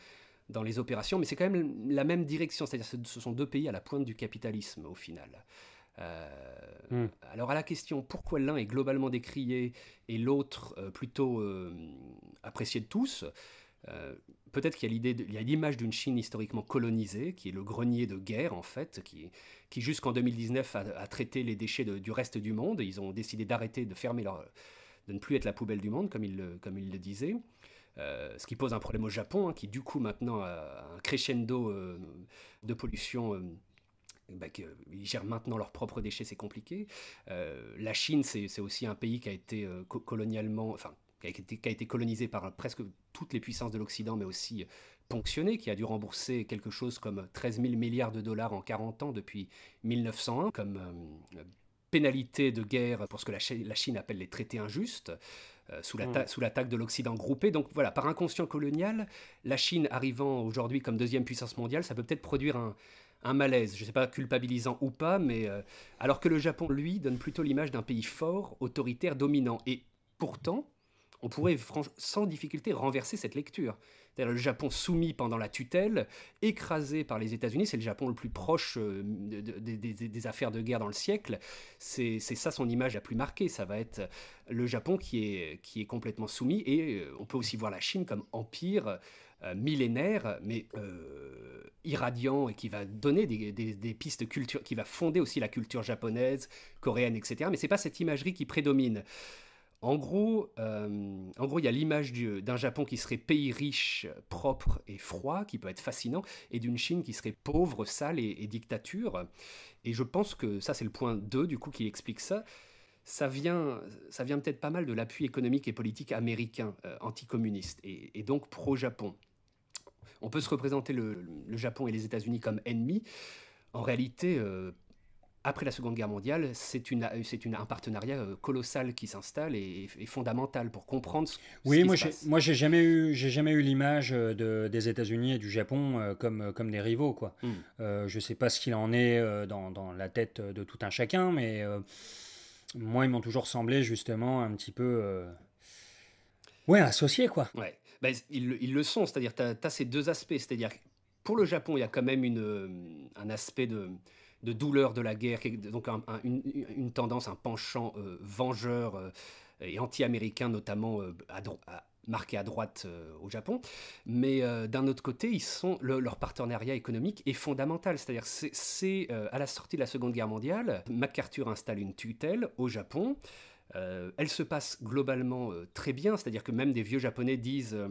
Speaker 1: dans les opérations, mais c'est quand même la même direction, c'est-à-dire que ce sont deux pays à la pointe du capitalisme au final. Euh, hmm. Alors à la question pourquoi l'un est globalement décrié et l'autre euh, plutôt euh, apprécié de tous, peut-être qu'il y a l'idée, il l'image d'une Chine historiquement colonisée, qui est le grenier de guerre en fait, qui, qui jusqu'en 2019 a, traité les déchets du reste du monde. Ils ont décidé d'arrêter de fermer leur, de ne plus être la poubelle du monde comme ils le, comme ils le disaient. ce qui pose un problème au Japon, hein, qui du coup maintenant a un crescendo de pollution bah, ils gèrent maintenant leurs propres déchets, c'est compliqué. Euh, la Chine, c'est aussi un pays qui a été euh, colonialement, enfin, qui a été, colonisé par presque toutes les puissances de l'Occident, mais aussi euh, ponctionné, qui a dû rembourser quelque chose comme 13 000 milliards de dollars en 40 ans depuis 1901, comme pénalité de guerre pour ce que la, Chine, appelle les traités injustes, hmm. la sous l'attaque de l'Occident groupé. Donc voilà, par inconscient colonial, la Chine arrivant aujourd'hui comme deuxième puissance mondiale, ça peut peut-être produire un, un malaise, je ne sais pas culpabilisant ou pas, mais euh, alors que le Japon, lui, donne plutôt l'image d'un pays fort, autoritaire, dominant. Et pourtant, on pourrait sans difficulté renverser cette lecture. C'est-à-dire le Japon soumis pendant la tutelle, écrasé par les États-Unis, c'est le Japon le plus proche euh, des affaires de guerre dans le siècle. C'est ça son image la plus marquée. Ça va être le Japon qui est, qui est complètement soumis. Et euh, on peut aussi voir la Chine comme empire millénaire, mais irradiant et qui va donner des, pistes culture qui va fonder aussi la culture japonaise, coréenne, etc. Mais c'est pas cette imagerie qui prédomine. En gros, euh, en gros, il y a l'image d'un Japon qui serait pays riche, propre et froid, qui peut être fascinant, et d'une Chine qui serait pauvre, sale et, dictature. Et je pense que ça, c'est le point 2 du coup qui explique ça. Ça vient, ça vient peut-être pas mal de l'appui économique et politique américain, euh, anticommuniste, et, et donc pro-Japon on peut se représenter le, Japon et les États-Unis comme ennemis. En réalité, euh, après la Seconde Guerre mondiale, c'est un partenariat euh, colossal qui s'installe et, fondamental pour comprendre ce, oui, qui moi se passe. moi, j'ai
Speaker 2: jamais eu, jamais eu l'image euh, des États-Unis et du Japon comme, des rivaux, quoi. ne hmm. sais pas ce qu'il en est dans, la tête de tout un chacun, mais moi, ils m'ont toujours semblé justement un petit peu, associés, quoi. Ouais.
Speaker 1: Bah, ils, le sont, c'est-à-dire tu as, ces deux aspects, c'est-à-dire pour le Japon, il y a quand même une, euh, un aspect de, de douleur de la guerre, donc une, tendance, un penchant euh, vengeur euh, et anti-américain notamment marqué à droite au Japon. Mais d'un autre côté, ils sont, leur partenariat économique est fondamental. C'est-à-dire, c'est à la sortie de la Seconde Guerre mondiale, MacArthur installe une tutelle au Japon. Euh, elle se passe globalement euh, très bien, c'est-à-dire que même des vieux japonais disent, euh,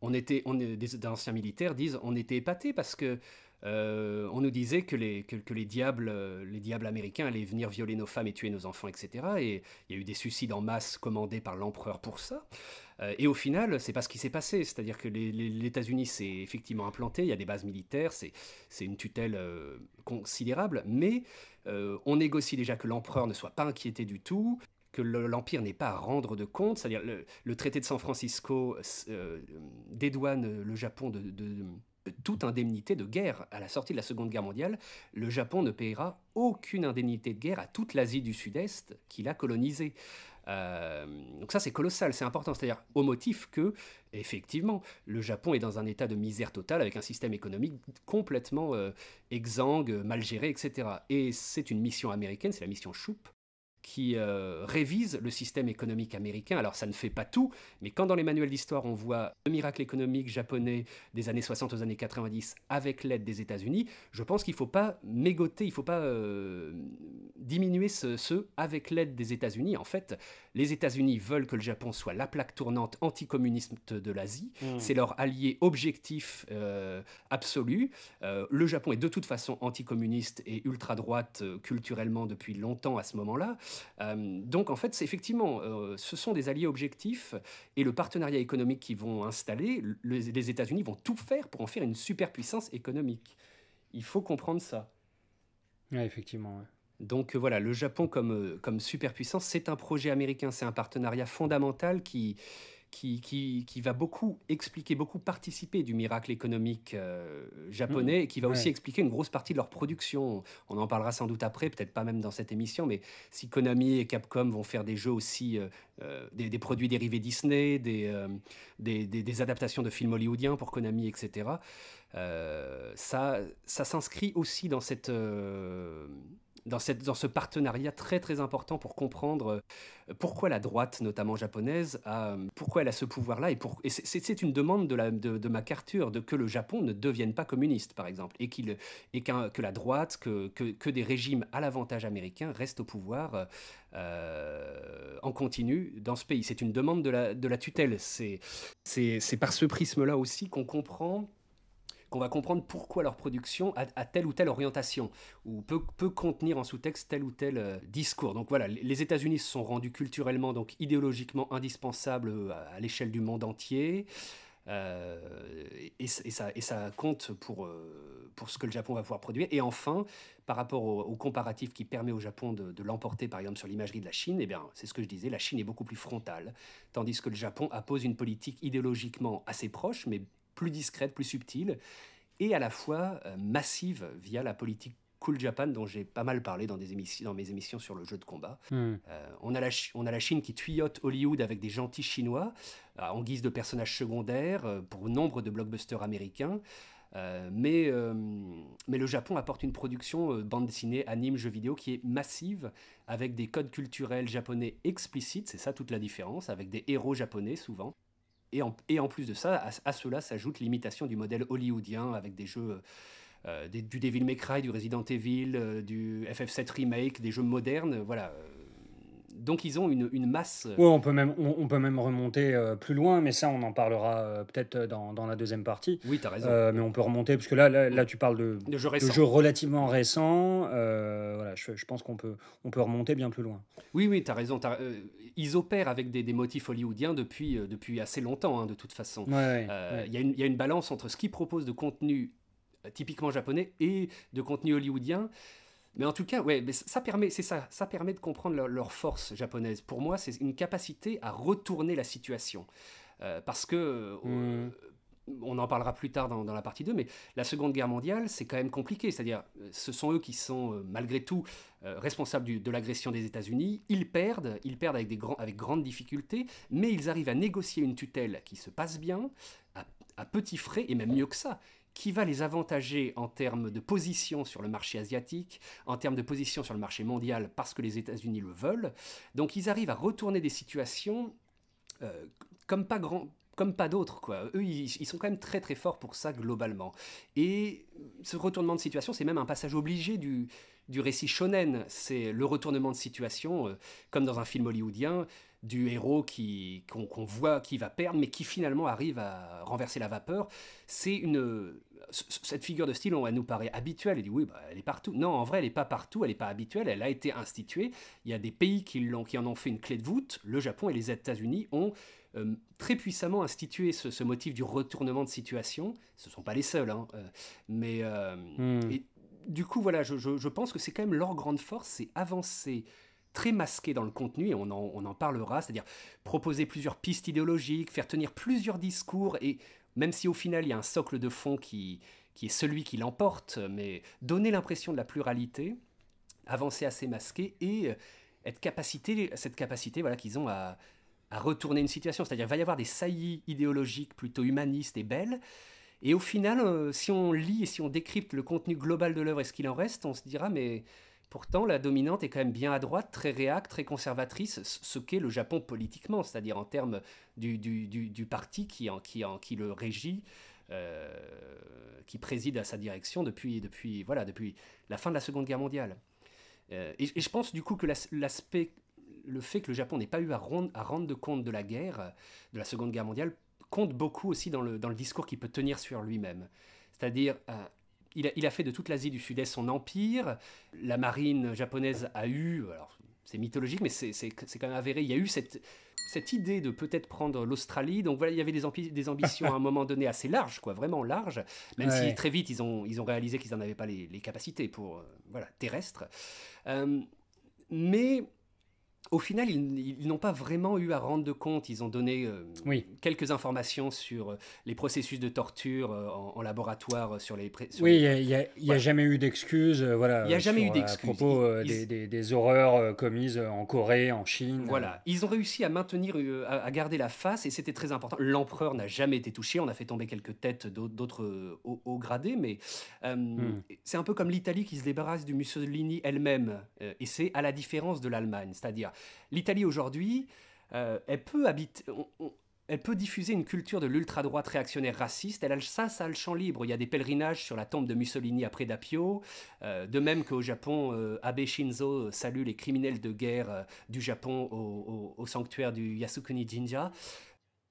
Speaker 1: on était, des, anciens militaires disent, on était épatés parce que on nous disait que les, diables, les diables américains allaient venir violer nos femmes et tuer nos enfants, etc. Et il y a eu des suicides en masse commandés par l'empereur pour ça. et au final, c'est pas ce qui s'est passé, c'est-à-dire que les, États-Unis s'est effectivement implanté, il y a des bases militaires, c'est une tutelle considérable, mais on négocie déjà que l'empereur ne soit pas inquiété du tout que l'Empire n'est pas à rendre de compte, c'est-à-dire le, traité de San Francisco euh, dédouane le Japon de, toute indemnité de guerre. À la sortie de la Seconde Guerre mondiale, le Japon ne payera aucune indemnité de guerre à toute l'Asie du Sud-Est qu'il a colonisée. Euh, donc ça, c'est colossal, c'est important. C'est-à-dire au motif que, effectivement, le Japon est dans un état de misère totale avec un système économique complètement euh, exsangue, mal géré, etc. Et c'est une mission américaine, c'est la mission Choupe qui euh, révise le système économique américain. Alors ça ne fait pas tout, mais quand dans les manuels d'histoire on voit le miracle économique japonais des années 60 aux années 90 avec l'aide des États-Unis, je pense qu'il ne faut pas mégoter, il ne faut pas euh, diminuer ce, avec l'aide des États-Unis. En fait, les États-Unis veulent que le Japon soit la plaque tournante anticommuniste de l'Asie. Mmh. C'est leur allié objectif euh, absolu. le Japon est de toute façon anticommuniste et ultra-droite culturellement depuis longtemps à ce moment-là. Euh, donc en fait, effectivement, euh, ce sont des alliés objectifs et le partenariat économique qu'ils vont installer, les États-Unis vont tout faire pour en faire une superpuissance économique. Il faut comprendre ça.
Speaker 2: Ouais, effectivement.
Speaker 1: Donc euh, voilà, le Japon comme superpuissance, c'est un projet américain, c'est un partenariat fondamental qui, qui, qui, qui, va beaucoup expliquer, beaucoup participer du miracle économique euh, japonais, mmh. et qui va aussi expliquer une grosse partie de leur production. On en parlera sans doute après, peut-être pas même dans cette émission, mais si Konami et Capcom vont faire des jeux aussi, euh, euh, des, produits dérivés Disney, des, des, des, adaptations de films hollywoodiens pour Konami, etc., ça, ça s'inscrit aussi dans cette dans, cette, dans ce partenariat très très important pour comprendre euh, pourquoi la droite, notamment japonaise, a, euh, pourquoi elle a ce pouvoir-là. Et, et c'est une demande de, la, de, de, MacArthur de que le Japon ne devienne pas communiste, par exemple, et, qu'il, et que la droite, que, que, que des régimes à l'avantage américain restent au pouvoir euh, en continu dans ce pays. C'est une demande de la, de la tutelle. C'est, c'est, par ce prisme-là aussi qu'on comprend on va comprendre pourquoi leur production a, telle ou telle orientation, ou peut, contenir en sous-texte tel ou tel euh, discours. Donc voilà, les États-Unis se sont rendus culturellement, donc idéologiquement indispensables euh, à, l'échelle du monde entier. Euh, et, ça, compte pour, ce que le Japon va pouvoir produire. Et enfin, par rapport au, comparatif qui permet au Japon de, l'emporter, par exemple, sur l'imagerie de la Chine, eh bien, c'est ce que je disais, la Chine est beaucoup plus frontale, tandis que le Japon appose une politique idéologiquement assez proche, mais plus discrète, plus subtile, et à la fois euh, massive via la politique Cool Japan dont j'ai pas mal parlé dans, des émissions, dans mes émissions sur le jeu de combat. Hmm. Euh, on, a la Chine qui tuyote Hollywood avec des gentils chinois euh, en guise de personnages secondaires pour nombre de blockbusters américains. mais, mais le Japon apporte une production bande dessinée, anime, jeux vidéo qui est massive avec des codes culturels japonais explicites, c'est ça toute la différence, avec des héros japonais souvent, et en, plus de ça, à, cela s'ajoute l'imitation du modèle hollywoodien avec des jeux euh, du Devil May Cry, du Resident Evil, euh, du FF7 Remake, des jeux modernes. Voilà, euh, donc ils ont une, masse. Euh, ouais, on peut
Speaker 2: même, on, peut même remonter euh, plus loin, mais ça on en parlera euh, peut-être dans, la deuxième partie. Oui, tu as raison. mais on peut remonter, parce que là, là, tu parles de, de, jeux, relativement récents. voilà, je, pense qu'on peut, on peut remonter bien plus loin. Oui, oui, tu as raison.
Speaker 1: ils opèrent avec des, des motifs hollywoodiens depuis, depuis assez longtemps, hein, de toute façon. Il y, a une balance entre ce qu'ils proposent de contenu typiquement japonais et de contenu hollywoodien. Mais en tout cas, ouais, ça permet, c'est ça, ça permet de comprendre leur, force japonaise. Pour moi, c'est une capacité à retourner la situation. Euh, parce que, euh, mm. on, en parlera plus tard dans, la partie 2, mais la Seconde Guerre mondiale, c'est quand même compliqué. C'est-à-dire, ce sont eux qui sont, euh, malgré tout, responsables de l'agression des États-Unis. Ils perdent, ils perdent avec, des grands, avec grandes difficultés, mais ils arrivent à négocier une tutelle qui se passe bien, à petits frais, et même mieux que ça qui va les avantager en termes de position sur le marché asiatique, en termes de position sur le marché mondial, parce que les États-Unis le veulent. Donc ils arrivent à retourner des situations euh, comme pas grand, comme pas d'autres, quoi. Eux, ils, sont quand même très très forts pour ça globalement. Et ce retournement de situation, c'est même un passage obligé du, du récit shonen. C'est le retournement de situation, euh, comme dans un film hollywoodien du héros qui qu'on voit qui va perdre, mais qui finalement arrive à renverser la vapeur. C'est une cette figure de style, elle nous paraît habituelle. Elle dit oui, bah, elle est partout. Non, en vrai, elle n'est pas partout. Elle n'est pas habituelle. Elle a été instituée. Il y a des pays qui l'ont, qui en ont fait une clé de voûte. Le Japon et les États-Unis ont euh, très puissamment institué ce, motif du retournement de situation. Ce ne sont pas les seuls, hein, euh, mais euh, hmm. du coup, voilà, je, je pense que c'est quand même leur grande force, c'est avancer très masqué dans le contenu, et on en, on en parlera, c'est-à-dire proposer plusieurs pistes idéologiques, faire tenir plusieurs discours, et même si au final il y a un socle de fond qui, qui est celui qui l'emporte, mais donner l'impression de la pluralité, avancer assez masqué, et euh, être capacité, cette capacité voilà, qu'ils ont à, à retourner une situation. C'est-à-dire, qu'il va y avoir des saillies idéologiques plutôt humanistes et belles. Et au final, euh, si on lit et si on décrypte le contenu global de l'œuvre et ce qu'il en reste, on se dira, mais Pourtant, la dominante est quand même bien à droite, très réacte, très conservatrice, ce qu'est le Japon politiquement, c'est-à-dire en termes du, parti qui, le régit, euh, qui préside à sa direction depuis, depuis, voilà, depuis la fin de la Seconde Guerre mondiale. Euh, et, je pense du coup que l'aspect, le fait que le Japon n'ait pas eu à, rendre, compte de la guerre, de la Seconde Guerre mondiale, compte beaucoup aussi dans le, discours qu'il peut tenir sur lui-même. C'est-à-dire, euh, il a, fait de toute l'Asie du Sud-Est son empire. La marine japonaise a eu, alors c'est mythologique, mais c'est quand même avéré, il y a eu cette, idée de peut-être prendre l'Australie. Donc voilà, il y avait des, ambitions à un moment donné assez larges, quoi, vraiment larges, même si très vite ils ont, réalisé qu'ils n'en avaient pas les, capacités pour, euh, voilà, terrestres. Euh, mais au final, ils, n'ont pas vraiment eu à rendre de compte. Ils ont donné euh, oui. quelques informations sur euh, les processus
Speaker 2: de torture euh, en, laboratoire sur les. oui, il n'y a, jamais eu d'excuses. voilà. Il n'y a jamais eu d'excuses. À propos des, horreurs commises en Corée, en Chine. Voilà.
Speaker 1: Ils ont réussi à maintenir, à, garder la face, et c'était très important. L'empereur n'a jamais été touché. On a fait tomber quelques têtes d'autres hauts gradés, mais hmm. c'est un peu comme l'Italie qui se débarrasse du Mussolini elle-même, et c'est à la différence de l'Allemagne, c'est-à-dire L'Italie aujourd'hui, euh, elle, peut diffuser une culture de l'ultra-droite réactionnaire raciste. Elle a ça, ça a le champ libre. Il y a des pèlerinages sur la tombe de Mussolini après Dapio. Euh, de même qu'au Japon, euh, Abe Shinzo salue les criminels de guerre du Japon au sanctuaire du Yasukuni Jinja.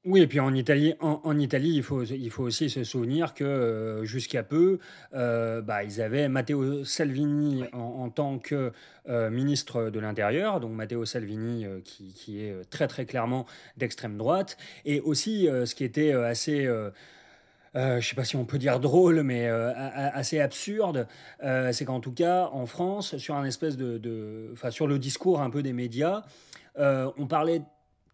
Speaker 2: Oui, et puis en Italie, en, Italie, il faut, il faut aussi se souvenir que euh, jusqu'à peu, euh, bah, ils avaient Matteo Salvini en, tant que euh, ministre de l'Intérieur, donc Matteo Salvini qui, qui, est très très clairement d'extrême droite, et aussi ce qui était assez... Euh, je sais pas si on peut dire drôle, mais assez absurde, c'est qu'en tout cas, en France, sur un espèce de, sur le discours un peu des médias, on parlait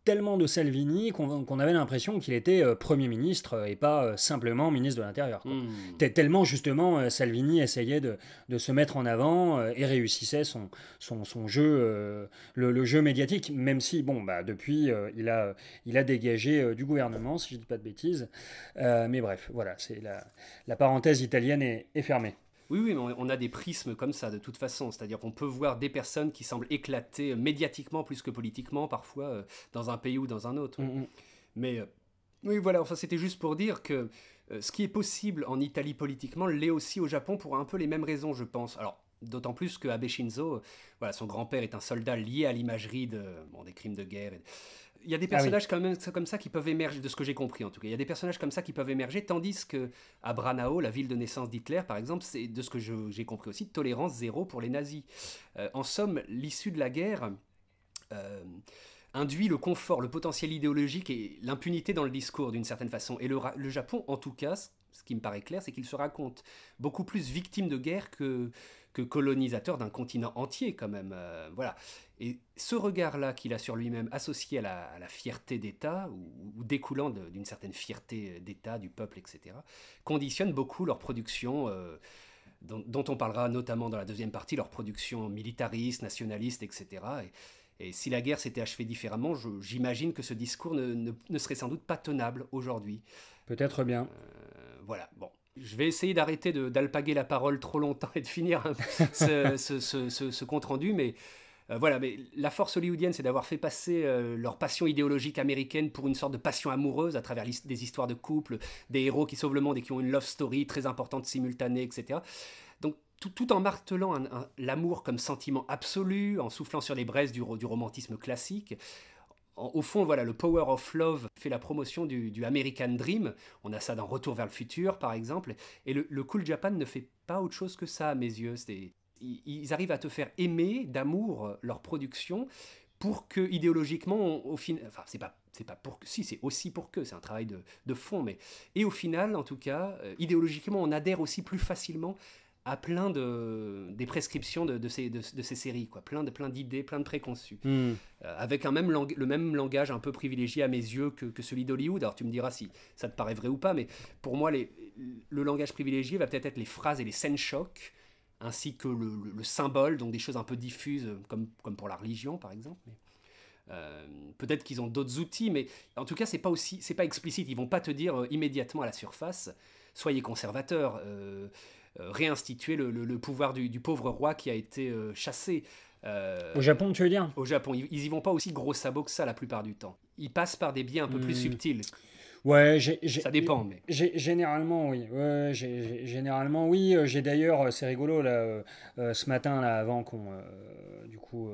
Speaker 2: tellement de Salvini qu'on avait l'impression qu'il était euh, Premier ministre euh, et pas euh, simplement ministre de l'Intérieur. Hmm. Tellement justement Salvini essayait de, se mettre en avant et réussissait son, jeu, le, jeu médiatique, même si, bon, bah, depuis, il, a, dégagé du gouvernement, si je ne dis pas de bêtises. mais bref, voilà, c'est la, la parenthèse italienne est fermée.
Speaker 1: Oui, oui, on a des prismes comme ça de toute façon. C'est-à-dire qu'on peut voir des personnes qui semblent éclater euh, médiatiquement plus que politiquement parfois euh, dans un pays ou dans un autre. Mm, mm. Mais euh, oui, voilà, enfin c'était juste pour dire que ce qui est possible en Italie politiquement l'est aussi au Japon pour un peu les mêmes raisons, je pense. Alors, D'autant plus que Abe Shinzo, son grand-père est un soldat lié à l'imagerie de, des crimes de guerre, et,
Speaker 2: il y a des ah personnages
Speaker 1: quand même comme ça qui peuvent émerger, de ce que j'ai compris en tout cas. Il y a des personnages comme ça qui peuvent émerger, tandis que à Branau, la ville de naissance d'Hitler, par exemple, c'est de ce que j'ai compris aussi, tolérance zéro pour les nazis. Euh, en somme, l'issue de la guerre euh, induit le confort, le potentiel idéologique et l'impunité dans le discours d'une certaine façon. Et le, Japon, en tout cas, ce qui me paraît clair, c'est qu'il se raconte beaucoup plus victime de guerre que, que colonisateur d'un continent entier quand même. Euh, voilà. Et ce regard-là qu'il a sur lui-même, associé à la, fierté d'État, ou, découlant d'une certaine fierté d'État, du peuple, etc., conditionne beaucoup leur production, euh, dont, on parlera notamment dans la deuxième partie, leur production militariste, nationaliste, etc. Et, si la guerre s'était achevée différemment, j'imagine que ce discours ne, serait sans doute pas tenable aujourd'hui. Peut-être bien. Euh, voilà, bon. Je vais essayer d'arrêter d'alpaguer la parole trop longtemps et de finir hein, ce, ce compte-rendu, mais euh, voilà, mais la force hollywoodienne, c'est d'avoir fait passer euh, leur passion idéologique américaine pour une sorte de passion amoureuse à travers des histoires de couples, des héros qui sauvent le monde et qui ont une love story très importante simultanée, etc. Donc tout, en martelant l'amour comme sentiment absolu, en soufflant sur les braises du, romantisme classique, au fond, voilà, le Power of Love fait la promotion du, American Dream. On a ça dans Retour vers le futur, par exemple. Et le, le Cool Japan ne fait pas autre chose que ça, à mes yeux. C'est ils arrivent à te faire aimer d'amour euh, leur production pour que idéologiquement, au final, enfin c'est pas c'est pas pour que, si c'est aussi pour que, c'est un travail de, de, fond, mais et au final, en tout cas, euh, idéologiquement, on adhère aussi plus facilement à plein de des prescriptions de, ces de, ces séries, quoi, plein de plein d'idées, plein de préconçus, hmm. euh, avec un même le même langage un peu privilégié à mes yeux que, celui d'Hollywood. Alors tu me diras si ça te paraît vrai ou pas, mais pour moi, le langage privilégié va peut-être être les phrases et les scènes chocs ainsi que le, symbole, donc des choses un peu diffuses, euh, comme, comme pour la religion par exemple. Euh, peut-être qu'ils ont d'autres outils, mais en tout cas, c'est pas aussi, c'est pas explicite. Ils vont pas te dire euh, immédiatement à la surface, soyez conservateurs, euh, réinstituez le, le, pouvoir du, pauvre roi qui a été chassé. au Japon, tu veux dire Au Japon, ils, n'y y vont pas aussi gros sabots que ça la plupart du temps. Ils passent par des biais un peu plus hmm. subtils.
Speaker 2: Ouais, ça dépend. Mais... Généralement, oui. Ouais, généralement, oui. Euh, j'ai d'ailleurs, euh, c'est rigolo, là, euh, ce matin, là, avant qu'on du coup,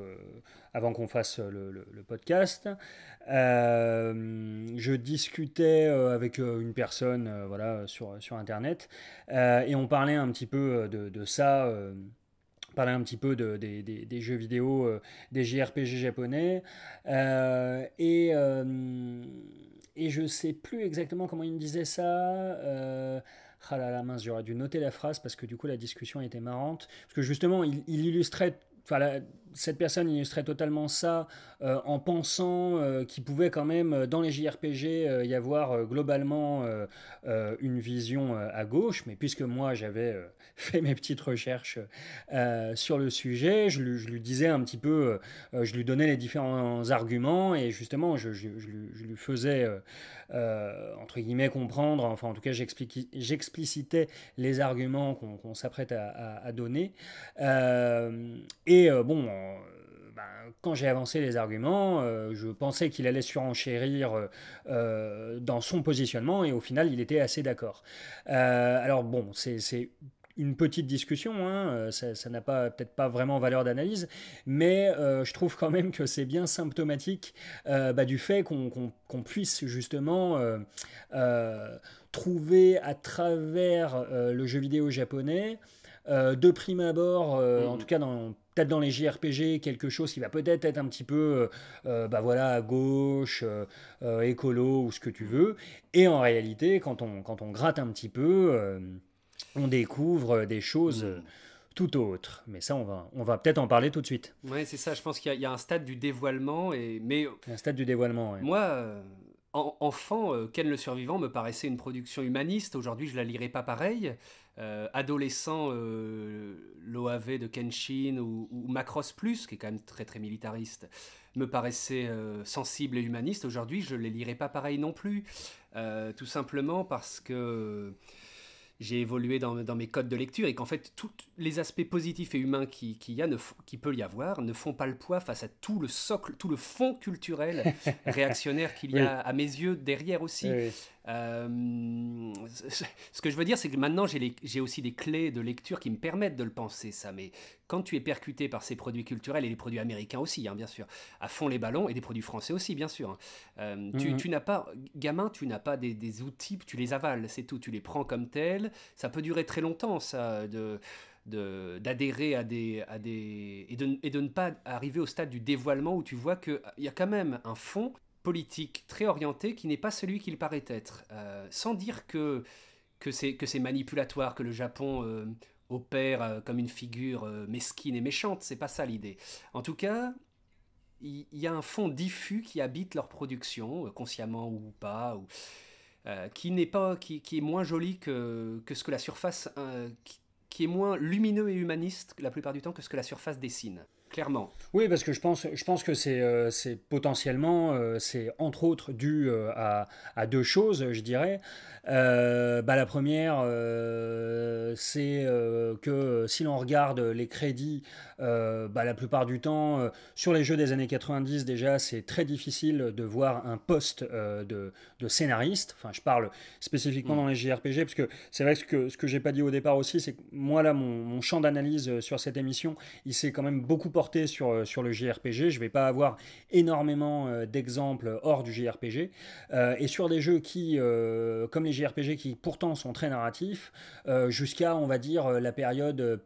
Speaker 2: avant qu'on fasse le, le, podcast, je discutais avec une personne voilà, sur, sur Internet et on parlait un petit peu de, de ça parler un petit peu de, des, des, jeux vidéo, des JRPG japonais. et et je sais plus exactement comment il me disait ça. Euh, ah là là, mince, j'aurais dû noter la phrase parce que du coup la discussion était marrante. Parce que justement, il, illustrait cette personne illustrait totalement ça euh, en pensant euh, qu'il pouvait quand même euh, dans les JRPG y avoir globalement une vision à gauche, mais puisque moi j'avais fait mes petites recherches sur le sujet, je lui, disais un petit peu, je lui donnais les différents arguments et justement je, lui, faisais entre guillemets comprendre, enfin en tout cas j'explicitais les arguments qu'on s'apprête à, à, donner. et bon, euh, ben, quand j'ai avancé les arguments, euh, je pensais qu'il allait surenchérir euh, dans son positionnement et au final, il était assez d'accord. alors bon, c'est une petite discussion, hein, ça n'a peut-être pas vraiment valeur d'analyse, mais je trouve quand même que c'est bien symptomatique bah, du fait qu'on puisse justement trouver à travers le jeu vidéo japonais de prime abord, mm-hmm. en tout cas dans peut-être dans les JRPG quelque chose qui va peut-être être un petit peu, euh, euh, bah voilà, à gauche, euh, écolo ou ce que tu veux. Et en réalité, quand on, quand on gratte un petit peu, on découvre des choses. Hmm. Tout autres. Mais ça, on va, on va peut-être en parler tout de suite.
Speaker 1: Oui, c'est ça. Je pense qu'il y, a un stade du dévoilement. Et... Mais... Un
Speaker 2: stade du dévoilement,
Speaker 1: Moi, enfant, Ken le Survivant me paraissait une production humaniste. Aujourd'hui, je la lirai pas pareil. Euh, adolescent, euh, l'OAV de Kenshin ou, Macross Plus, qui est quand même très très militariste, me paraissait euh, sensible et humaniste. Aujourd'hui, je ne les lirai pas pareil non plus, tout simplement parce que j'ai évolué dans, mes codes de lecture et qu'en fait, tous les aspects positifs et humains qu'il y a, ne, qui peut y avoir ne font pas le poids face à tout le socle, tout le fond culturel réactionnaire qu'il y a à mes yeux derrière aussi. Euh, ce que je veux dire, c'est que maintenant, j'ai aussi des clés de lecture qui me permettent de le penser, ça. Mais quand tu es percuté par ces produits culturels, et les produits américains aussi, hein, bien sûr, à fond les ballons, et des produits français aussi, bien sûr, hein, euh, mm-hmm. tu, n'as pas, gamin, tu n'as pas des, outils, tu les avales, c'est tout. Tu les prends comme tels. Ça peut durer très longtemps, ça, de d'adhérer à des, et de, et, de, ne pas arriver au stade du dévoilement où tu vois qu'il y a quand même un fond politique très orienté qui n'est pas celui qu'il paraît être. Euh, sans dire que, que c'est manipulatoire, que le Japon euh, opère euh, comme une figure mesquine et méchante, c'est pas ça l'idée. En tout cas, il y, a un fond diffus qui habite leur production, consciemment ou pas, ou, qui n'est pas, qui, est moins joli que, ce que la surface, qui est moins lumineux et humaniste la plupart du temps que ce que la surface dessine.
Speaker 2: Oui, parce que je pense, je pense que c'est euh, potentiellement, euh, c'est entre autres dû euh, à, deux choses, je dirais. Bah, la première, c'est que si l'on regarde les crédits, bah, la plupart du temps, sur les jeux des années 90, déjà, c'est très difficile de voir un poste de, scénariste. Enfin, je parle spécifiquement mm. dans les JRPG, parce que c'est vrai que ce que, ce n'ai j'ai pas dit au départ aussi, c'est que moi, là, mon, mon champ d'analyse sur cette émission, il s'est quand même beaucoup porté sur, euh, sur le JRPG. Je ne vais pas avoir énormément euh, d'exemples hors du JRPG. Euh, et sur des jeux qui, comme les JRPG, qui pourtant sont très narratifs, jusqu'à, on va dire, la période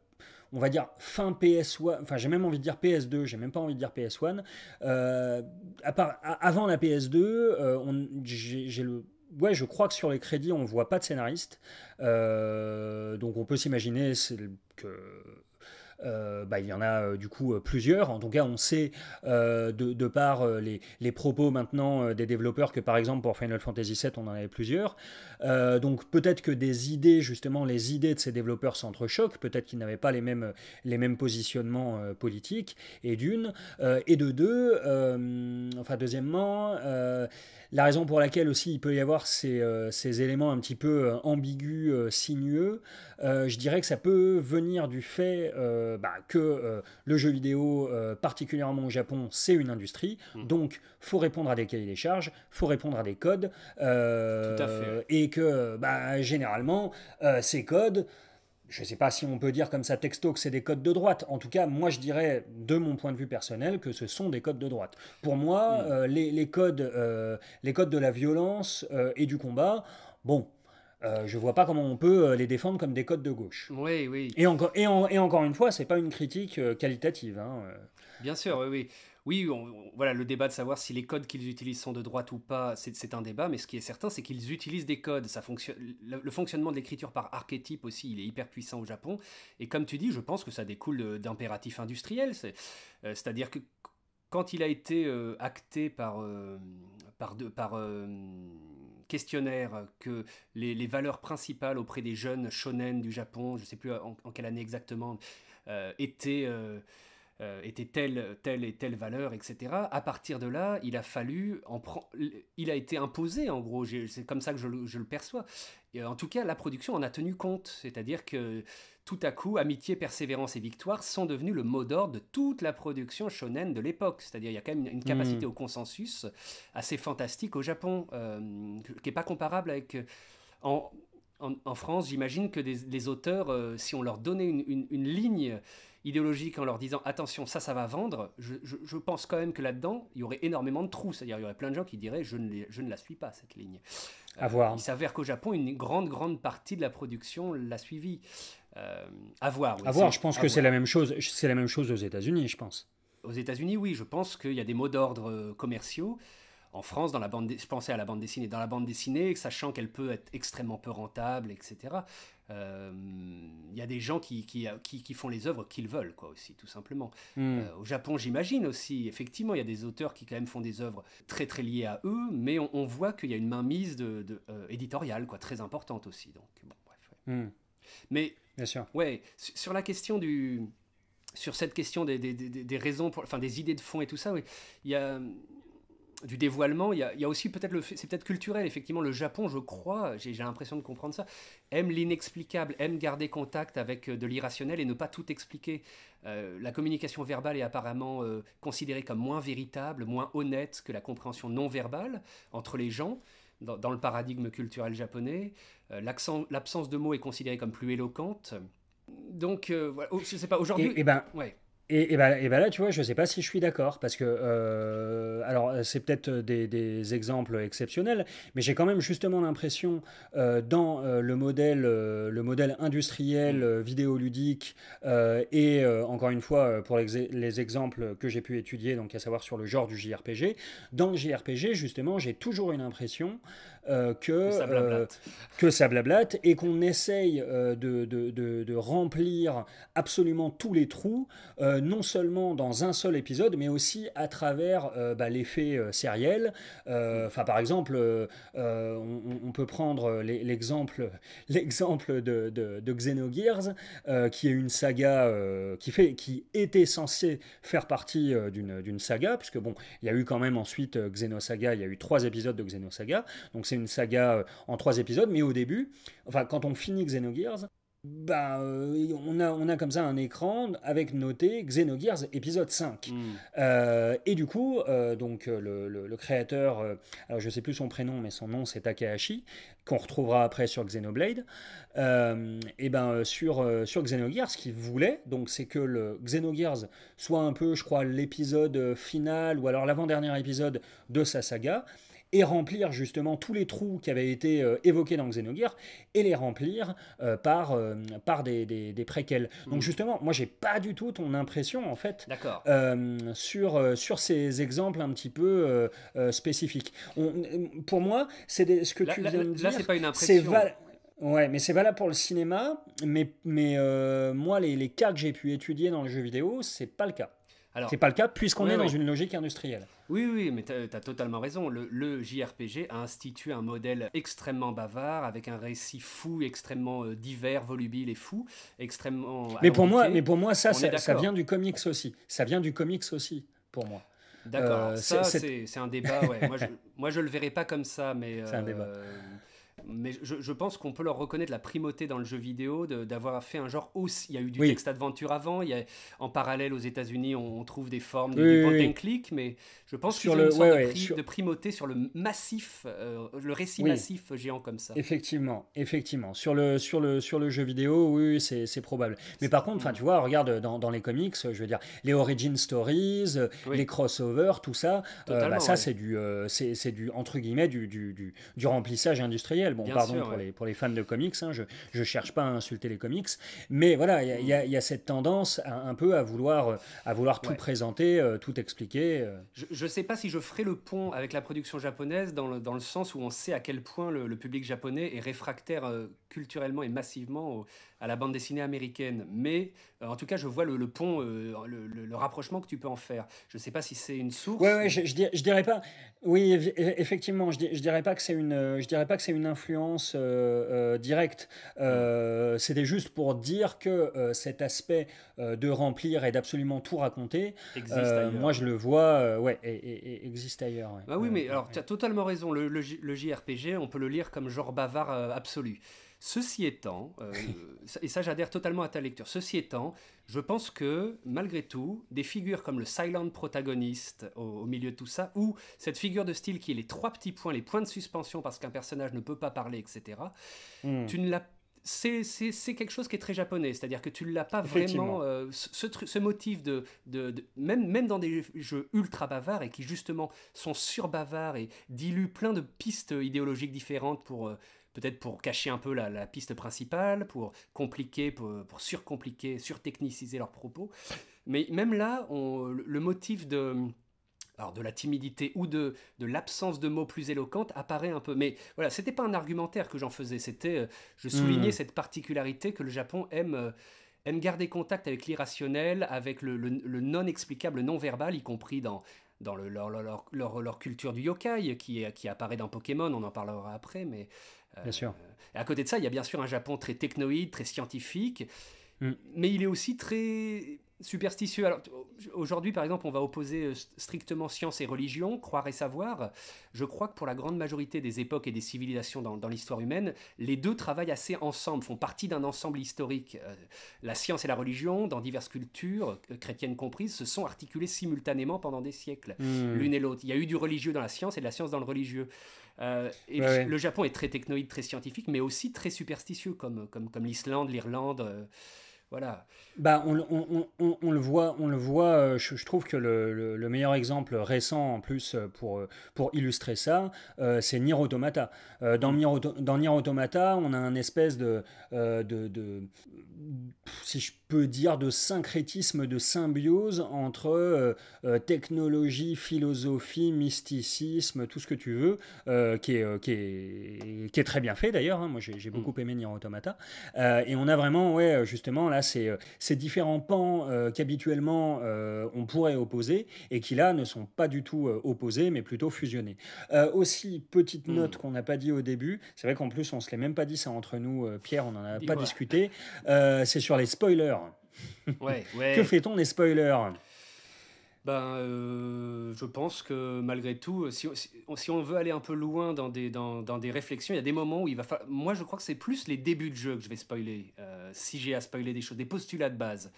Speaker 2: on va dire fin PS1, enfin j'ai même envie de dire PS2, j'ai même pas envie de dire PS1. à part, avant la PS2, j'ai le ouais, je crois que sur les crédits, on voit pas de scénariste. donc on peut s'imaginer que euh, bah, il y en a euh, du coup euh, plusieurs. En tout cas, on sait de, par les, propos maintenant des développeurs que par exemple pour Final Fantasy VII, on en avait plusieurs. donc peut-être que des idées, justement, les idées de ces développeurs s'entrechoquent. Peut-être qu'ils n'avaient pas les mêmes, les mêmes positionnements politiques. Et d'une, et de deux, enfin deuxièmement. La raison pour laquelle aussi il peut y avoir ces, ces éléments un petit peu ambigus, sinueux, je dirais que ça peut venir du fait euh, bah, que euh, le jeu vidéo, euh, particulièrement au Japon, c'est une industrie. Mm. Donc, faut répondre à des cahiers des charges, faut répondre à des codes. Tout Et que, bah, généralement, ces codes, je ne sais pas si on peut dire comme ça texto que c'est des codes de droite. En tout cas, moi, je dirais, de mon point de vue personnel, que ce sont des codes de droite. Pour moi, mm. les, codes, les codes de la violence et du combat, bon euh, je ne vois pas comment on peut euh, les défendre comme des codes de gauche.
Speaker 1: Oui, oui. Et,
Speaker 2: encore, et, et encore une fois, c'est pas une critique euh, qualitative. Hein,
Speaker 1: Bien sûr, oui, oui. voilà, le débat de savoir si les codes qu'ils utilisent sont de droite ou pas, c'est un débat, mais ce qui est certain, c'est qu'ils utilisent des codes. Ça fonctionne, le, fonctionnement de l'écriture par archétype aussi, il est hyper puissant au Japon. Et comme tu dis, je pense que ça découle d'impératifs industriels. C'est-à-dire que quand il a été acté par, par, par questionnaire que les, valeurs principales auprès des jeunes shonen du Japon, je ne sais plus en, quelle année exactement, euh, étaient euh, euh, était telle, telle et telle valeur, etc. À partir de là, il a fallu en il a été imposé en gros. C'est comme ça que je, le perçois. en tout cas, la production en a tenu compte, c'est-à-dire que tout à coup, amitié, persévérance et victoire sont devenus le mot d'ordre de toute la production shonen de l'époque. C'est-à-dire, il y a quand même une capacité hmm. au consensus assez fantastique au Japon, euh, qui n'est pas comparable avec. En, France, j'imagine que des, les auteurs, euh, si on leur donnait une, une ligne idéologique en leur disant attention, ça, ça va vendre, je, pense quand même que là-dedans, il y aurait énormément de trous. C'est-à-dire, il y aurait plein de gens qui diraient je ne, je ne la suis pas, cette ligne. À voir. Il s'avère qu'au Japon, une grande, grande partie de la production l'a suivie. Avoir euh, », voir. voir, je pense que c'est la
Speaker 2: même chose. C'est la même chose aux États-Unis, je pense.
Speaker 1: Aux États-Unis, oui, je pense qu'il y a des mots d'ordre euh, commerciaux. En France, dans la bande, je pensais à la bande dessinée. Dans la bande dessinée, sachant qu'elle peut être extrêmement peu rentable, etc il euh, y a des gens qui, qui, qui, font les œuvres qu'ils veulent, quoi, aussi, tout simplement. Hmm. Euh, au Japon, j'imagine aussi, effectivement, il y a des auteurs qui, quand même, font des œuvres très, très liées à eux, mais on, voit qu'il y a une mainmise de, euh, éditoriale, quoi, très importante aussi. Donc, bon,
Speaker 2: bref. Hmm.
Speaker 1: Mais Bien sûr. Ouais, sur la question du sur cette question des, des, des, des raisons, pour, enfin des idées de fond et tout ça, oui, il y a, du dévoilement, il y a, aussi peut-être le c'est peut-être culturel, effectivement, le Japon, je crois, j'ai l'impression de comprendre ça, aime l'inexplicable, aime garder contact avec euh, de l'irrationnel et ne pas tout expliquer. Euh, la communication verbale est apparemment euh, considérée comme moins véritable, moins honnête que la compréhension non verbale entre les gens. Dans, le paradigme culturel japonais, l'absence de mots est considérée comme plus éloquente. Donc, oh, je ne sais pas, aujourd'hui... Eh, eh ben,
Speaker 2: et, et, bah, et bah là, tu vois, je ne sais pas si je suis d'accord, parce que, euh, alors, euh, c'est peut-être euh, des, exemples exceptionnels, mais j'ai quand même justement l'impression, dans le, modèle, le modèle industriel mm. vidéoludique, et encore une fois, pour les, les exemples que j'ai pu étudier, donc à savoir sur le genre du JRPG, dans le JRPG, justement, j'ai toujours une impression euh, que, euh, que ça, blablate. et qu'on essaye euh, de, de, de, remplir absolument tous les trous, non seulement dans un seul épisode, mais aussi à travers bah, l'effet sériel. Enfin, par exemple, on, peut prendre l'exemple l'exemple de, de, Xenogears, qui est une saga qui fait qui était censée faire partie d'une saga, puisque bon, il y a eu quand même ensuite Xenosaga, il y a eu trois épisodes de Xenosaga, donc c'est une saga euh, en trois épisodes, mais au début, enfin quand on finit Xenogears, bah, euh, on, a, on a comme ça un écran avec noté Xenogears épisode 5. Hmm. Euh, et du coup, donc le, créateur, alors je sais plus son prénom, mais son nom c'est Takahashi, qu'on retrouvera après sur Xenoblade, et ben sur, sur Xenogears, ce qu'il voulait, donc c'est que le Xenogears soit un peu, je crois, l'épisode final ou alors l'avant-dernier épisode de sa saga, et remplir justement tous les trous qui avaient été euh, évoqués dans Xenogears et les remplir euh, par, euh, par des, préquels. Donc hmm. justement, moi j'ai pas du tout ton impression en fait sur, sur ces exemples un petit peu spécifiques. On, pour moi, c'est ce que tu viens de dire. Là, c'est pas une impression. Ouais, mais c'est valable pour le cinéma, mais, mais moi, les, les, cas que j'ai pu étudier dans le jeu vidéo, c'est pas le cas. Alors, c'est pas le cas puisqu'on est dans une logique industrielle.
Speaker 1: Oui, oui, mais tu as, totalement raison. Le, JRPG a institué un modèle extrêmement bavard, avec un récit fou, extrêmement euh, divers, volubile et fou, extrêmement. Mais pour, moi, mais pour moi, ça, ça, vient du
Speaker 2: comics aussi. Ça vient du comics aussi, pour moi. D'accord, euh, ça c'est un débat. Ouais. moi, je,
Speaker 1: moi le verrais pas comme ça, mais. Euh, mais je, pense qu'on peut leur reconnaître la primauté dans le jeu vidéo d'avoir fait un genre aussi. Il y a eu du texte d'aventure adventure avant. Il y a, en parallèle aux États-Unis, on, trouve des formes de point and click, mais je pense que sur le une sorte de, primauté sur le massif, euh, le récit massif géant comme ça.
Speaker 2: Effectivement, effectivement. Sur le, sur le, sur le jeu vidéo, oui, c'est probable. Mais par contre, mm. tu vois, regarde dans, dans, les comics, je veux dire, les origin stories, les crossovers, tout ça, euh, bah, ça c'est du, euh, c'est du entre guillemets du, du, du remplissage industriel pardon pour, les, fans de comics, hein, je ne cherche pas à insulter les comics, mais voilà, il y, a cette tendance un peu à vouloir, à vouloir tout présenter, euh, tout expliquer. Euh.
Speaker 1: Je ne sais pas si je ferai le pont avec la production japonaise dans le, sens où on sait à quel point le public japonais est réfractaire euh, culturellement et massivement à la bande dessinée américaine. Mais euh, en tout cas, je vois le, pont, euh, le, rapprochement que tu peux en faire. Je ne sais pas si c'est une source.
Speaker 2: Oui, je, dirais, pas. Oui, effectivement, je, ne dirais pas que c'est une, je dirais pas que c'est une influence euh, directe. C'était juste pour dire que cet aspect de remplir et d'absolument tout raconter, moi je le vois, ouais, et, existe ailleurs. Bah oui,
Speaker 1: mais alors tu as totalement raison. Le, JRPG, on peut le lire comme genre bavard absolu. Ceci étant, euh, et ça j'adhère totalement à ta lecture, ceci étant, je pense que malgré tout, des figures comme le silent protagoniste au, milieu de tout ça, ou cette figure de style qui est les trois petits points, les points de suspension parce qu'un personnage ne peut pas parler, etc., hmm. tu ne l'as c'est quelque chose qui est très japonais, c'est-à-dire que tu ne l'as pas vraiment. Euh, ce, motif de, même, même dans des jeux ultra bavards et qui justement sont sur bavards, et diluent plein de pistes euh, idéologiques différentes pour, peut-être pour cacher un peu la, piste principale, pour compliquer, pour, surcompliquer, surtechniciser leurs propos. Mais même là, le motif de, alors de la timidité ou de, de l'absence de mots plus éloquentes apparaît un peu. Mais voilà, c'était pas un argumentaire que j'en faisais, c'était, euh, je hmm. soulignais cette particularité que le Japon aime euh, aime garder contact avec l'irrationnel, avec le, le non-explicable, non-verbal, y compris dans, dans leur, culture du yokai qui, qui apparaît dans Pokémon, on en parlera après, mais... Euh, bien sûr. à côté de ça, il y a bien sûr un Japon très technoïde, très scientifique, mm. mais il est aussi très superstitieux. Alors aujourd'hui, par exemple, on va opposer euh, strictement science et religion, croire et savoir. Je crois que pour la grande majorité des époques et des civilisations dans, l'histoire humaine, les deux travaillent assez ensemble, font partie d'un ensemble historique. Euh, la science et la religion, dans diverses cultures, euh, chrétiennes comprises, se sont articulées simultanément pendant des siècles, hmm. l'une et l'autre. Il y a eu du religieux dans la science et de la science dans le religieux. Le Japon est très technoïde, très scientifique, mais aussi très superstitieux, comme, comme, l'Islande, l'Irlande
Speaker 2: voilà. Bah, on, le voit, on le voit. Euh, je, trouve que le, meilleur exemple récent en plus euh, pour euh, pour illustrer ça, c'est Nier Automata. Mm. dans, Nier, Automata, on a un espèce de, de, si je peux dire, de syncrétisme, de symbiose entre technologie, philosophie, mysticisme, tout ce que tu veux, qui est, qui, est, qui est très bien fait d'ailleurs. Hein. Moi, j'ai mm. beaucoup aimé Nier Automata. et on a vraiment, ouais, justement là euh, ces, différents pans euh, qu'habituellement euh, on pourrait opposer et qui là ne sont pas du tout opposés, mais plutôt fusionnés. aussi, petite hmm. note qu'on n'a pas dit au début, c'est vrai qu'en plus on se l'est même pas dit ça entre nous, Pierre, on n'en a pas discuté, c'est sur les spoilers. Que fait-on des spoilers
Speaker 1: ben, euh, je pense que malgré tout, euh, si, on veut aller un peu loin dans des, dans, dans des réflexions, il y a des moments où il va falloir. Moi, je crois que c'est plus les débuts de jeu que je vais spoiler, euh, si j'ai à spoiler des choses, des postulats de base.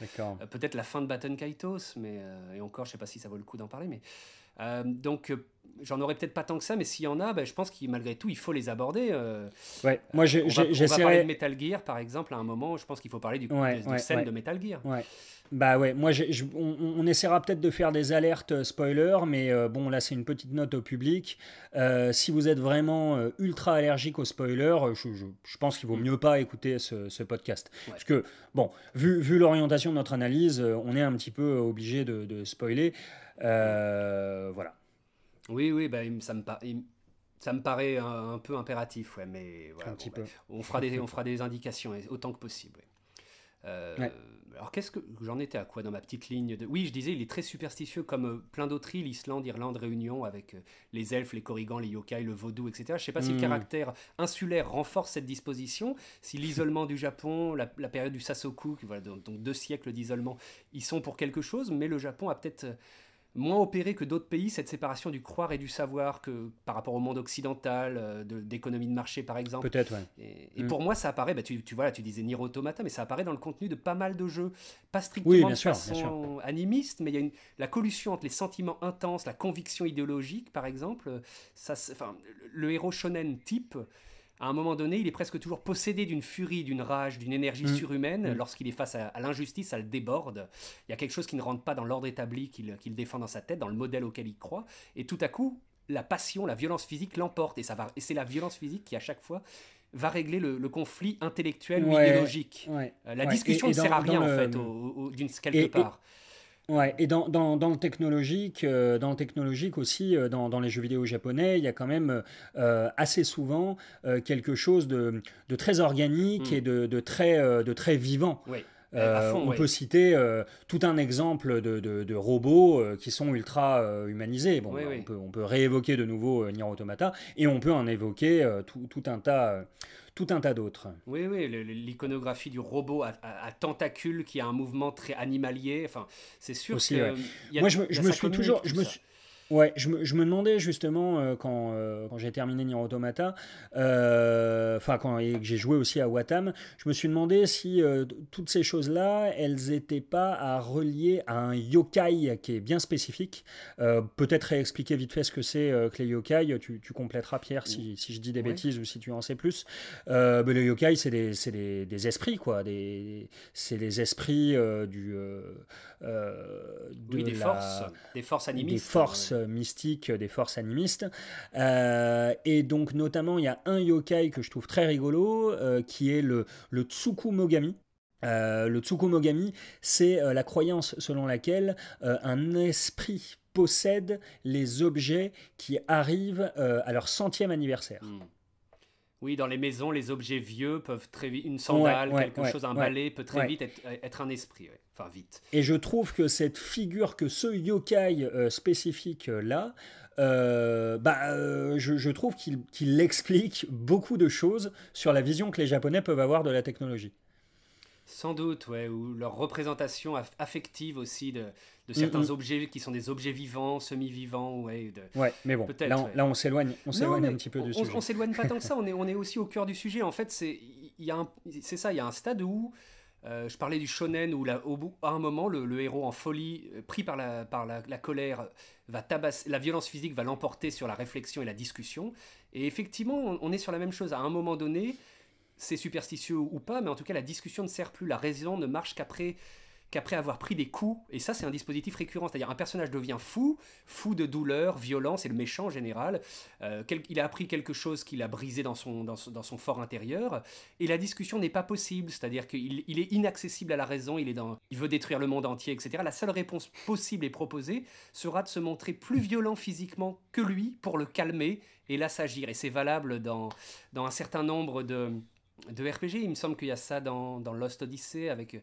Speaker 1: Peut-être la fin de Baton Kaitos, mais, et encore, je ne sais pas si ça vaut le coup d'en parler. Mais, donc, j'en aurais peut-être pas tant que ça, mais s'il y en a, ben, je pense qu'il malgré tout, il faut les aborder. Euh. ouais, moi j'ai, on, va, parler de Metal Gear par exemple à un moment. Je pense qu'il faut parler du de, scène de Metal Gear.
Speaker 2: Ouais. Bah ouais, moi on, essaiera peut-être de faire des alertes euh, spoiler, mais euh, bon là c'est une petite note au public. si vous êtes vraiment ultra allergique aux spoilers, je, pense qu'il vaut mieux pas écouter ce, podcast. Parce que bon, vu, vu l'orientation de notre analyse, on est un petit peu obligé de, de spoiler. voilà. Oui, oui, bah, ça, me
Speaker 1: ça me paraît un, peu impératif, ouais, mais on, fera des, on fera des indications autant que possible. Euh, alors qu'est-ce que j'en étais à quoi dans ma petite ligne de... Oui, je disais, il est très superstitieux comme euh, plein d'autres îles, Islande, Irlande, Réunion, avec euh, les elfes, les corrigans, les yokai, le vaudou, etc. Je ne sais pas si le hmm. caractère insulaire renforce cette disposition, si l'isolement du Japon, la, période du Sasoku, voilà, donc deux siècles d'isolement, ils sont pour quelque chose, mais le Japon a peut-être moins opéré que d'autres pays cette séparation du croire et du savoir que par rapport au monde occidental, euh, d'économie de, marché par exemple. Peut-être, Et, mm. pour moi, ça apparaît, bah, tu, vois, là, tu disais Niro Automata, mais ça apparaît dans le contenu de pas mal de jeux. Pas strictement de façon animiste, mais il y a la collusion entre les sentiments intenses, la conviction idéologique par exemple. Ça, enfin, le héros shonen type, à un moment donné, il est presque toujours possédé d'une furie, d'une rage, d'une énergie mm. surhumaine. Mm. Lorsqu'il est face à, l'injustice, ça le déborde. Il y a quelque chose qui ne rentre pas dans l'ordre établi qu'il défend dans sa tête, dans le modèle auquel il croit. Et tout à coup, la passion, la violence physique l'emporte. Et, ça va, et c'est la violence physique qui, à chaque fois, va régler le, conflit intellectuel ou idéologique. Euh, la discussion ne sert à rien, en fait, d'une quelque part
Speaker 2: et dans, le technologique, euh, dans technologique aussi, euh, dans, les jeux vidéo japonais, il y a quand même euh, assez souvent quelque chose de, très organique hmm. et de, très, de très vivant. on peut citer tout un exemple de, robots qui sont ultra humanisés. Bon, bah, On, peut, réévoquer de nouveau Nier Automata et on peut en évoquer tout, tout, un tas, tout un tas d'autres.
Speaker 1: Oui, oui, l'iconographie du robot à, tentacules qui a un mouvement très animalier. Enfin, c'est sûr Aussi, Moi, je, me, suis toujours.
Speaker 2: Ouais, je me, je me, demandais justement euh, quand, euh, quand j'ai terminé Nier Automata, euh, enfin quand j'ai joué aussi à Watam, je me suis demandé si toutes ces choses-là, elles n'étaient pas à relier à un yokai qui est bien spécifique. Peut-être expliquer vite fait ce que c'est que les yokai. Tu, tu compléteras Pierre si, si je dis des bêtises ou si tu en sais plus. mais les yokai, c'est des, des, esprits quoi, des, c'est les esprits du des forces,
Speaker 1: des forces animistes. Des forces
Speaker 2: mystique des forces animistes. Euh, et donc notamment, il y a un yokai que je trouve très rigolo, euh, qui est le, Tsukumogami. Euh, le Tsukumogami, c'est la croyance selon laquelle un esprit possède les objets qui arrivent à leur centième anniversaire. Hmm.
Speaker 1: Oui, dans les maisons, les objets vieux peuvent très vite, une sandale, quelque chose, un balai peut très vite euh, être, un esprit. Enfin, vite.
Speaker 2: Et je trouve que cette figure, que ce yokai euh, spécifique euh, là, bah, je, trouve qu'il explique beaucoup de choses sur la vision que les Japonais peuvent avoir de la technologie.
Speaker 1: Sans doute, ou leur représentation affective aussi de, mm, certains mm. objets qui sont des objets vivants, semi-vivants, ouais. mais bon, là on, on s'éloigne, on s'éloigne un petit peu on, du sujet. On s'éloigne pas tant que ça, on est, on est aussi au cœur du sujet. En fait, c'est ça, il y a un stade où euh, je parlais du shonen où, au bout, à un moment, le, héros en folie, euh, pris par la, par la, colère, va tabasser, la violence physique va l'emporter sur la réflexion et la discussion. Et effectivement, on, est sur la même chose. À un moment donné, c'est superstitieux ou pas, mais en tout cas, la discussion ne sert plus. La raison ne marche qu'après qu'après avoir pris des coups, et ça c'est un dispositif récurrent, c'est-à-dire un personnage devient fou, fou de douleur, violence, et le méchant en général, euh, il a appris quelque chose qu'il a brisé dans son, dans, dans son fort intérieur, et la discussion n'est pas possible, c'est-à-dire qu'il est inaccessible à la raison, il, est dans, il veut détruire le monde entier, etc. La seule réponse possible et proposée sera de se montrer plus violent physiquement que lui pour le calmer et là et c'est valable dans, dans un certain nombre de de RPG. Il me semble qu'il y a ça dans, Lost Odyssey avec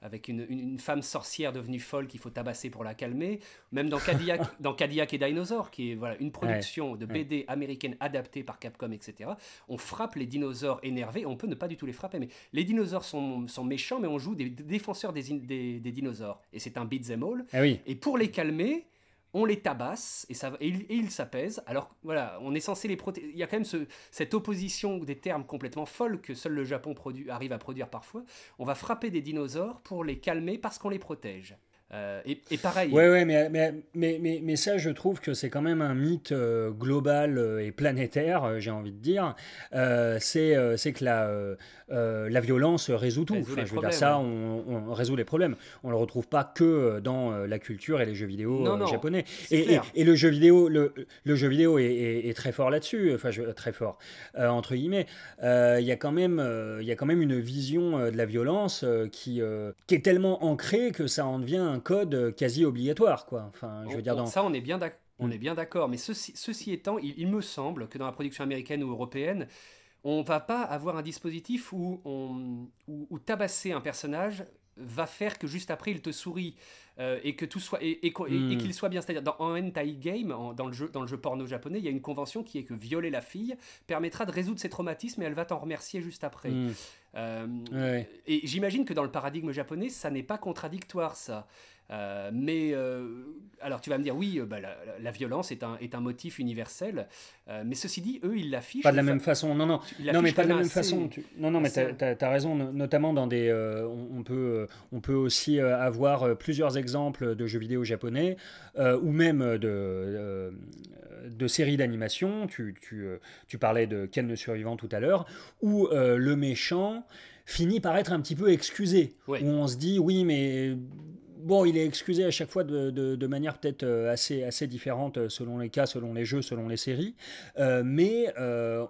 Speaker 1: avec une, femme sorcière devenue folle qu'il faut tabasser pour la calmer. Même dans Cadillac, dans Cadillac et Dinosaur, qui est voilà, une production de BD américaine adaptée par Capcom, etc. On frappe les dinosaures énervés, on peut ne pas du tout les frapper, mais les dinosaures sont, méchants, mais on joue des défenseurs des, des, dinosaures. Et c'est un them all. Eh et pour les calmer, on les tabasse et, ça, ils s'apaisent. Alors voilà, on est censé les protéger. Il y a quand même ce, cette opposition des termes complètement folles que seul le Japon produit, arrive à produire parfois. On va frapper des dinosaures pour les calmer parce qu'on les protège. Euh, et, pareil. Ouais, ouais,
Speaker 2: mais, mais, mais, mais, ça, je trouve que c'est quand même un mythe euh, global euh, et planétaire, j'ai envie de dire. Euh, c'est que la, la violence résout tout. enfin, je veux dire, ça, on, résout les problèmes. On ne le retrouve pas que dans la culture et les jeux vidéo japonais. Et, et, le jeu vidéo, le, le jeu vidéo est, très fort là-dessus, enfin, très fort, entre guillemets. Il y, a quand même, y a quand même une vision de la violence qui, qui est tellement ancrée que ça en devient code euh, quasi obligatoire, quoi. Enfin, je veux dire, Ça,
Speaker 1: on hmm. est bien d'accord. mais ceci, étant, il, me semble que dans la production américaine ou européenne, on va pas avoir un dispositif où, où tabasser un personnage va faire que juste après il te sourit. Euh, et que tout soit et, hmm. qu'il soit bien. C'est-à-dire dans en hentai game, dans le jeu dans le porno japonais, il y a une convention qui est que violer la fille permettra de résoudre ses traumatismes et elle va t'en remercier juste après. Hmm. Euh, et j'imagine que dans le paradigme japonais, ça n'est pas contradictoire ça. Euh, mais euh, alors tu vas me dire, oui, euh, bah, la, violence est un, est un motif universel, mais ceci dit, eux, ils l'affichent. Pas de la même
Speaker 2: façon, non, non. Non, mais pas de la même façon. Non, non, mais tu as, raison, notamment dans des... on, peut, on peut aussi avoir plusieurs exemples de jeux vidéo japonais, ou même de, de séries d'animation. Tu, tu, tu, parlais de Ken le survivant tout à l'heure, où le méchant finit par être un petit peu excusé. Où on se dit, oui, mais bon, il est excusé à chaque fois de, manière peut-être euh, assez, assez différente euh, selon les cas, selon les jeux, selon les séries. Euh, mais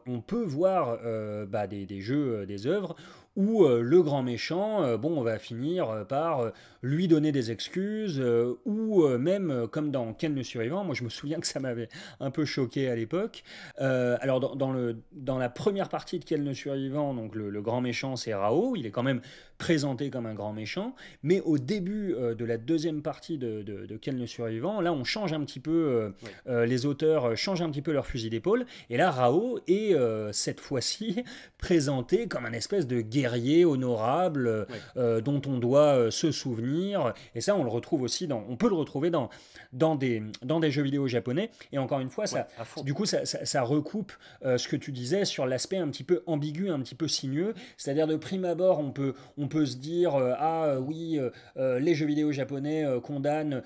Speaker 2: on peut voir bah, des, jeux, des œuvres où le grand méchant, bon, on va finir par lui donner des excuses, ou même comme dans Quel ne survivant, moi je me souviens que ça m'avait un peu choqué à l'époque. alors dans, le, dans la première partie de Quel ne survivant, donc le grand méchant c'est Rao, il est quand même présenté comme un grand méchant. Mais au début euh, de la deuxième partie de, de, de, le Survivant, là, on change un petit peu, euh, euh, les auteurs changent un petit peu leur fusil d'épaule. Et là, Rao est cette fois-ci présenté comme un espèce de guerrier honorable dont on doit se souvenir. Et ça, on le retrouve aussi dans, on peut le retrouver dans, dans, des, dans des jeux vidéo japonais. Et encore une fois, ça, du coup, ça, ça, recoupe ce que tu disais sur l'aspect un petit peu ambigu, un petit peu sinueux. C'est-à-dire de prime abord, on peut, on peut se dire euh, ah euh, oui, euh, les jeux vidéo japonais condamnent,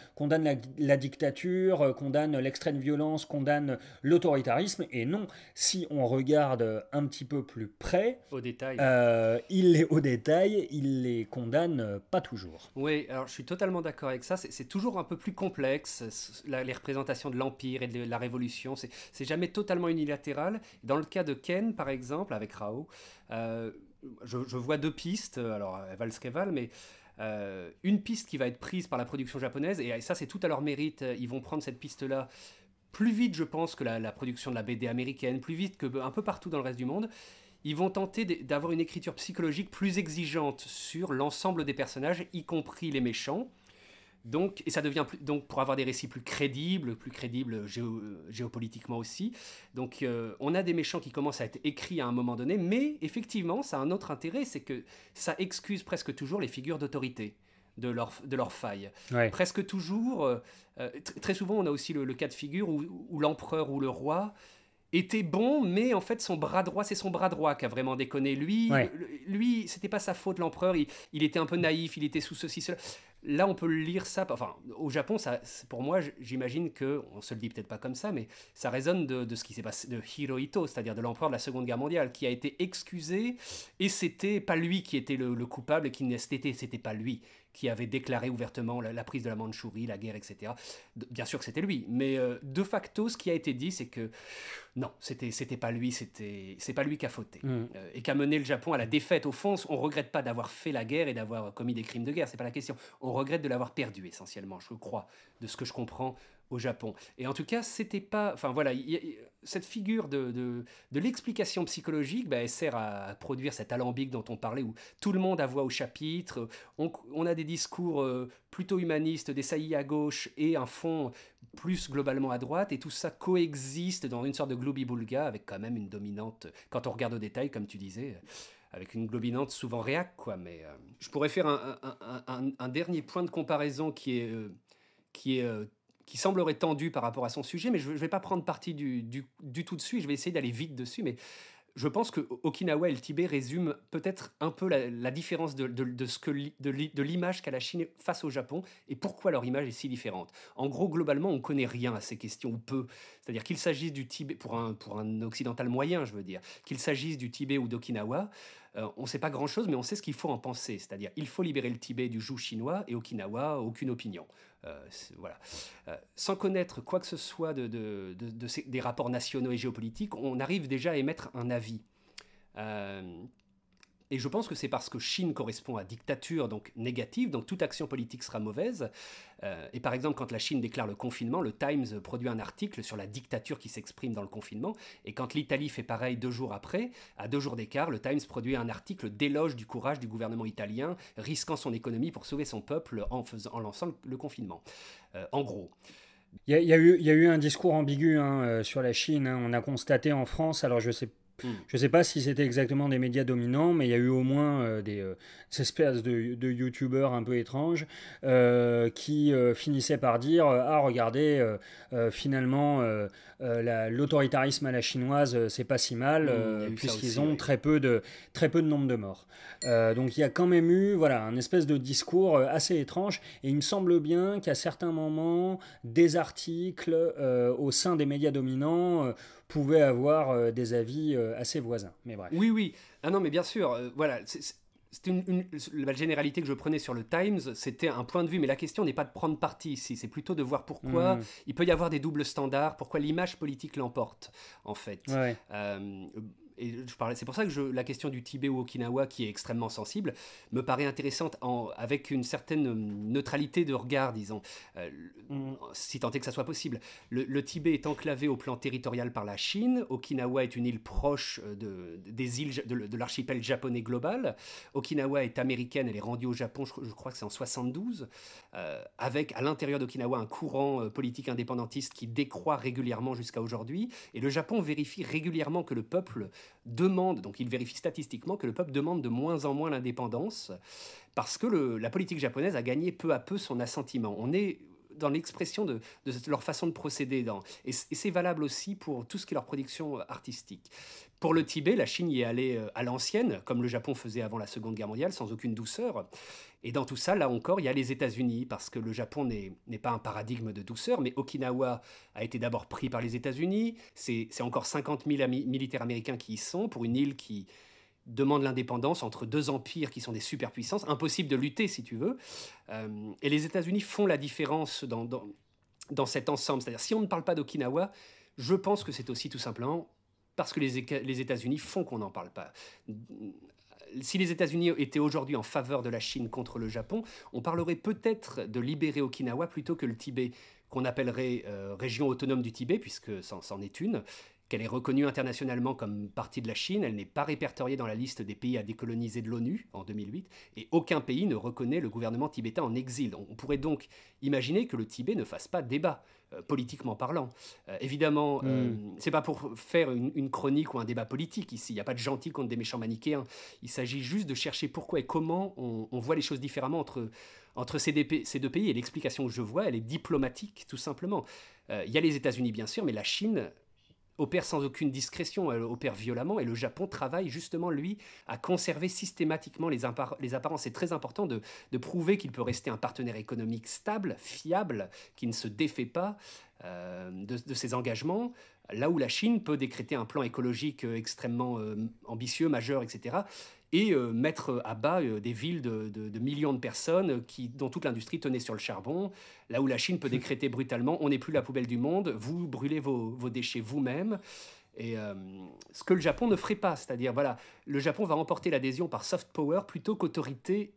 Speaker 2: la, dictature, condamnent l'extrême violence, condamnent l'autoritarisme. Et non, si on regarde un petit peu plus près, au détail, il les, au détail, il les condamne pas toujours.
Speaker 1: Oui, alors je suis totalement d'accord avec ça. C'est toujours un peu plus complexe. les représentations de l'empire et de la révolution, c'est jamais totalement unilatéral. Dans le cas de Ken, par exemple, avec Rao je, vois deux pistes, euh, alors elles euh, valent mais euh, une piste qui va être prise par la production japonaise, et ça c'est tout à leur mérite, ils vont prendre cette piste-là plus vite, je pense, que la, la, production de la BD américaine, plus vite que un peu partout dans le reste du monde. Ils vont tenter d'avoir une écriture psychologique plus exigeante sur l'ensemble des personnages, y compris les méchants. Donc, et ça devient donc pour avoir des récits plus crédibles, plus crédibles géopolitiquement aussi. Donc, euh, on a des méchants qui commencent à être écrits à un moment donné, mais effectivement, ça a un autre intérêt, c'est que ça excuse presque toujours les figures d'autorité de leur, de faille. Presque toujours, euh, euh, très souvent, on a aussi le, cas de figure où, l'empereur ou le roi était bon, mais en fait son bras droit, c'est son bras droit qui a vraiment déconné. Lui, lui, c'était pas sa faute l'empereur. Il, il, était un peu naïf, il était sous ceci cela là, on peut lire ça. Enfin, au Japon, ça, pour moi, j'imagine que, on se le dit peut-être pas comme ça, mais ça résonne de, ce qui s'est passé de Hirohito, c'est-à-dire de l'empereur de la Seconde Guerre mondiale, qui a été excusé, et c'était pas lui qui était le, coupable, qui été, c'était pas lui qui avait déclaré ouvertement la, prise de la Mandchourie, la guerre, etc. bien sûr que c'était lui, mais euh, de facto, ce qui a été dit, c'est que non, c'était c'était pas lui, c'était c'est pas lui qui a fauté mm. euh, et qui a mené le Japon à la défaite. Au fond, on regrette pas d'avoir fait la guerre et d'avoir commis des crimes de guerre, c'est pas la question. On regrette de l'avoir perdu essentiellement, je crois, de ce que je comprends au Japon. Et en tout cas, c'était pas. Enfin voilà, cette figure de, de, l'explication psychologique, bah, elle sert à, produire cet alambic dont on parlait, où tout le monde a voix au chapitre, on, a des discours euh, plutôt humanistes, des saillies à gauche et un fond plus globalement à droite, et tout ça coexiste dans une sorte de globi-boulga, avec quand même une dominante, quand on regarde au détail, comme tu disais avec une globinante souvent réac, quoi. Mais euh, je pourrais faire un, dernier point de comparaison qui est, euh, qui est qui semblerait tendu par rapport à son sujet, mais je ne vais pas prendre parti du, du, du, tout dessus, je vais essayer d'aller vite dessus, mais je pense que Okinawa et le Tibet résument peut-être un peu la, différence de, ce que de l'image qu'a la Chine face au Japon et pourquoi leur image est si différente. En gros, globalement, on ne connaît rien à ces questions, ou peu. C'est-à-dire qu'il s'agisse du Tibet, pour un occidental moyen, je veux dire, qu'il s'agisse du Tibet ou d'Okinawa, euh, on ne sait pas grand-chose, mais on sait ce qu'il faut en penser. C'est-à-dire, il faut libérer le Tibet du joug chinois et Okinawa, aucune opinion. Euh, voilà. Euh, sans connaître quoi que ce soit des rapports nationaux et géopolitiques, on arrive déjà à émettre un avis. Et je pense que c'est parce que Chine correspond à dictature, donc négative, donc toute action politique sera mauvaise. Euh, et par exemple, quand la Chine déclare le confinement, le Times produit un article sur la dictature qui s'exprime dans le confinement. Et quand l'Italie fait pareil deux jours après, à deux jours d'écart, le Times produit un article d'éloge du courage du gouvernement italien, risquant son économie pour sauver son peuple en, faisant, lançant le confinement. Euh, en gros.
Speaker 2: Il y, a, eu, un discours ambigu hein, euh, sur la Chine. Hein. On a constaté en France, alors je ne sais Hmm. Je ne sais pas si c'était exactement des médias dominants, mais il y a eu au moins euh, des, euh, espèces de, de youtubeurs un peu étranges euh, qui finissaient par dire Ah, regardez, finalement, l'autoritarisme à la chinoise, c'est pas si mal, hmm, puisqu'ils ont très, peu de, très peu de nombre de morts. donc il y a quand même eu voilà, un espèce de discours assez étrange, et il me semble bien qu'à certains moments, des articles au sein des médias dominants pouvait avoir euh, des avis euh, assez voisins. Mais bref.
Speaker 1: Oui, oui. Ah non, mais bien sûr. Euh, voilà. c'est une, la généralité que je prenais sur le Times, c'était un point de vue, mais la question n'est pas de prendre parti ici, c'est plutôt de voir pourquoi hmm. il peut y avoir des doubles standards, pourquoi l'image politique l'emporte, en fait. Ouais c'est pour ça que la question du Tibet ou Okinawa, qui est extrêmement sensible, me paraît intéressante en, avec une certaine euh, neutralité de regard, disons, euh, mm. si tant est que ça soit possible. Le, Tibet est enclavé au plan territorial par la Chine, Okinawa est une île proche euh, de, des îles de, l'archipel japonais global, Okinawa est américaine, elle est rendue au Japon, je, crois que c'est en 72, avec à l'intérieur d'Okinawa un courant politique indépendantiste qui décroît régulièrement jusqu'à aujourd'hui, et le Japon vérifie régulièrement que le peuple demande, donc il vérifie statistiquement que le peuple demande de moins en moins l'indépendance, parce que la politique japonaise a gagné peu à peu son assentiment. On est dans l'expression de, leur façon de procéder. Dans, et, et c'est valable aussi pour tout ce qui est leur production euh, artistique. Pour le Tibet, la Chine y est allée euh, à l'ancienne, comme le Japon faisait avant la Seconde Guerre mondiale, sans aucune douceur. Et dans tout ça, là encore, il y a les États-Unis, parce que le Japon n'est pas un paradigme de douceur, mais Okinawa a été d'abord pris par les États-Unis. C'est encore 50 000 militaires américains qui y sont, pour une île qui, demande l'indépendance entre deux empires qui sont des superpuissances, impossible de lutter si tu veux. Euh, et les États-Unis font la différence dans, dans, cet ensemble. C'est-à-dire, si on ne parle pas d'Okinawa, je pense que c'est aussi tout simplement parce que les, les États-Unis font qu'on n'en parle pas. Si les États-Unis étaient aujourd'hui en faveur de la Chine contre le Japon, on parlerait peut-être de libérer Okinawa plutôt que le Tibet, qu'on appellerait euh, région autonome du Tibet, puisque c'en est une, elle est reconnue internationalement comme partie de la Chine, elle n'est pas répertoriée dans la liste des pays à décoloniser de l'ONU en 2008, et aucun pays ne reconnaît le gouvernement tibétain en exil. On pourrait donc imaginer que le Tibet ne fasse pas débat, euh, politiquement parlant. Euh, évidemment, euh, hmm. c'est pas pour faire une, chronique ou un débat politique ici, il n'y a pas de gentil contre des méchants manichéens, il s'agit juste de chercher pourquoi et comment on, voit les choses différemment entre ces, deux pays. Et l'explication que je vois, elle est diplomatique, tout simplement. Il y a les États-Unis, bien sûr, mais la Chine opère sans aucune discrétion, opère violemment, et le Japon travaille justement, lui, à conserver systématiquement les, les apparences. C'est très important de, prouver qu'il peut rester un partenaire économique stable, fiable, qui ne se défait pas euh, de, ses engagements, là où la Chine peut décréter un plan écologique euh, extrêmement euh, ambitieux, majeur, etc et euh, mettre euh, à bas euh, des villes de, millions de personnes qui, dont toute l'industrie tenait sur le charbon, là où la Chine peut mmh. décréter brutalement on n'est plus la poubelle du monde, vous brûlez vos, vos déchets vous-même. Et ce que le Japon ne ferait pas, c'est-à-dire, voilà, le Japon va remporter l'adhésion par soft power plutôt qu'autorité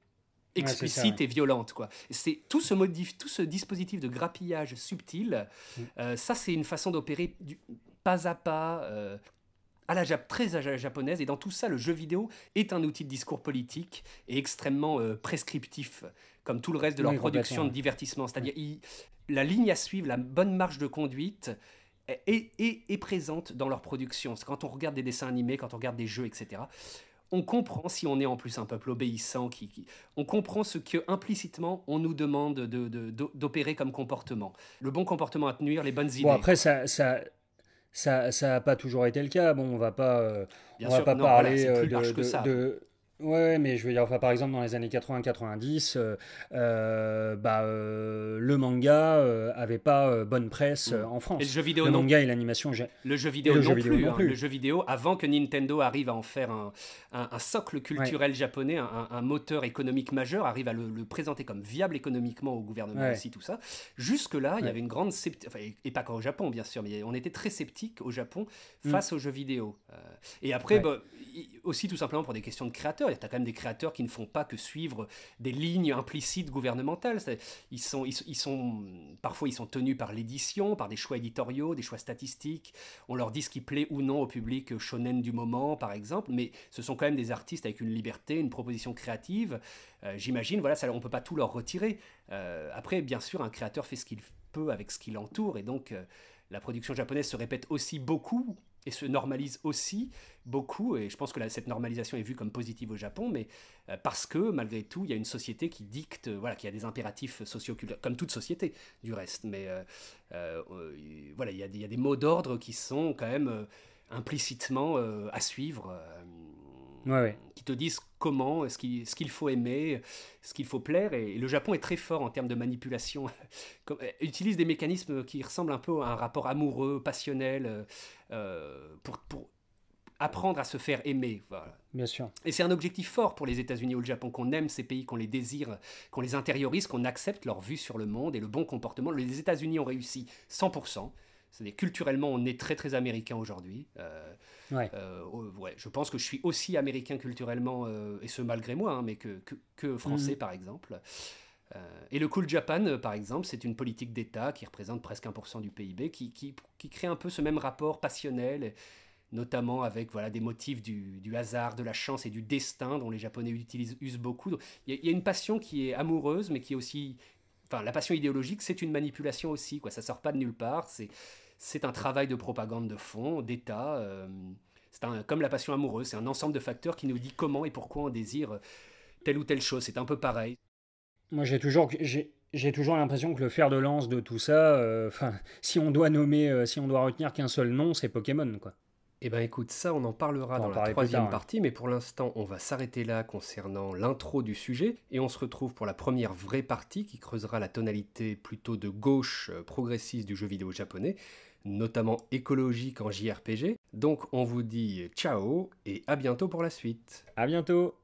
Speaker 1: explicite et violente. Quoi. C'est tout ce modif, tout ce dispositif de grappillage subtil, mmh. ça c'est une façon d'opérer pas à pas, à la Jap très japonaise. Et dans tout ça, le jeu vidéo est un outil de discours politique et extrêmement euh, prescriptif, comme tout le reste de leur production de divertissement. C'est-à-dire, la ligne à suivre, la bonne marge de conduite est, est, présente dans leur production. Quand on regarde des dessins animés, quand on regarde des jeux, etc., on comprend, si on est en plus un peuple obéissant, qui, on comprend ce que implicitement on nous demande d'opérer de, d'opérer comme comportement. Le bon comportement à tenir, les bonnes idées. Bon, après, ça,
Speaker 2: ça, ça n'a pas toujours été le cas. Bon, on va pas, euh, va pas parler euh, de, Ouais, mais je veux dire, enfin, par exemple, dans les années 80-90, euh, euh, bah, euh, le manga N'avait avait pas bonne presse en France. le jeu vidéo, non. manga et l'animation, le jeu vidéo, non, hein. plus, Le jeu
Speaker 1: vidéo, avant que Nintendo arrive à en faire un, socle culturel japonais, un, moteur économique majeur, arrive à le, présenter comme viable économiquement au gouvernement aussi, tout ça. Jusque-là, il y avait une grande sceptique, enfin, et pas qu'au Japon, bien sûr, mais on était très sceptique au Japon mm. face aux jeux vidéo. et après, bah, aussi tout simplement pour des questions de créateurs il y a quand même des créateurs qui ne font pas que suivre des lignes implicites gouvernementales. Ils sont, ils, sont, parfois, ils sont tenus par l'édition, par des choix éditoriaux, des choix statistiques. On leur dit ce qui plaît ou non au public shonen du moment, par exemple. Mais ce sont quand même des artistes avec une liberté, une proposition créative. Euh, j'imagine, voilà, ça, on ne peut pas tout leur retirer. Euh, après, bien sûr, un créateur fait ce qu'il peut avec ce qui l'entoure. Et donc, euh, la production japonaise se répète aussi beaucoup et se normalise aussi beaucoup, et je pense que cette normalisation est vue comme positive au Japon, mais euh, parce que malgré tout, il y a une société qui dicte, euh, voilà, qui a des impératifs socioculturels, comme toute société du reste, mais euh, voilà, il y, il y, a des mots d'ordre qui sont quand même implicitement à suivre qui te disent comment, ce qu'il faut aimer, ce qu'il faut plaire. Et, le Japon est très fort en termes de manipulation. Euh, utilise des mécanismes qui ressemblent un peu à un rapport amoureux, passionnel, euh, euh, pour, pour apprendre à se faire aimer. Bien sûr. Et c'est un objectif fort pour les États-Unis ou le Japon, qu'on aime ces pays, qu'on les désire, qu'on les intériorise, qu'on accepte leur vue sur le monde et le bon comportement. Les États-Unis ont réussi 100%. C'est-à-dire culturellement, on est très très américain aujourd'hui. Euh, euh, ouais. je pense que je suis aussi américain culturellement, euh, et ce malgré moi, hein, mais que, français mhm. par exemple. et le Cool Japan, par exemple, c'est une politique d'État qui représente presque 1% du PIB, qui, crée un peu ce même rapport passionnel, notamment avec voilà, des motifs du, hasard, de la chance et du destin dont les Japonais utilisent, usent beaucoup. Il y, a une passion qui est amoureuse, mais qui est aussi enfin, la passion idéologique, c'est une manipulation aussi. Quoi. Ça sort pas de nulle part. C'est un travail de propagande de fond, d'État. Euh, c'est c'est comme la passion amoureuse. C'est un ensemble de facteurs qui nous dit comment et pourquoi on désire euh, telle ou telle chose. C'est un peu pareil.
Speaker 2: Moi, j'ai toujours, j'ai toujours l'impression que le fer de lance de tout ça, euh, enfin, si on doit nommer, si on doit retenir qu'un seul nom, c'est Pokémon, quoi.
Speaker 1: Eh bien écoute, ça on en parlera dans la troisième partie, mais pour l'instant on va s'arrêter là concernant l'intro du sujet, et on se retrouve pour la première vraie partie qui creusera la tonalité plutôt de gauche euh, progressiste du jeu vidéo japonais, notamment écologique en JRPG. Donc on vous dit ciao et à bientôt pour la suite. À bientôt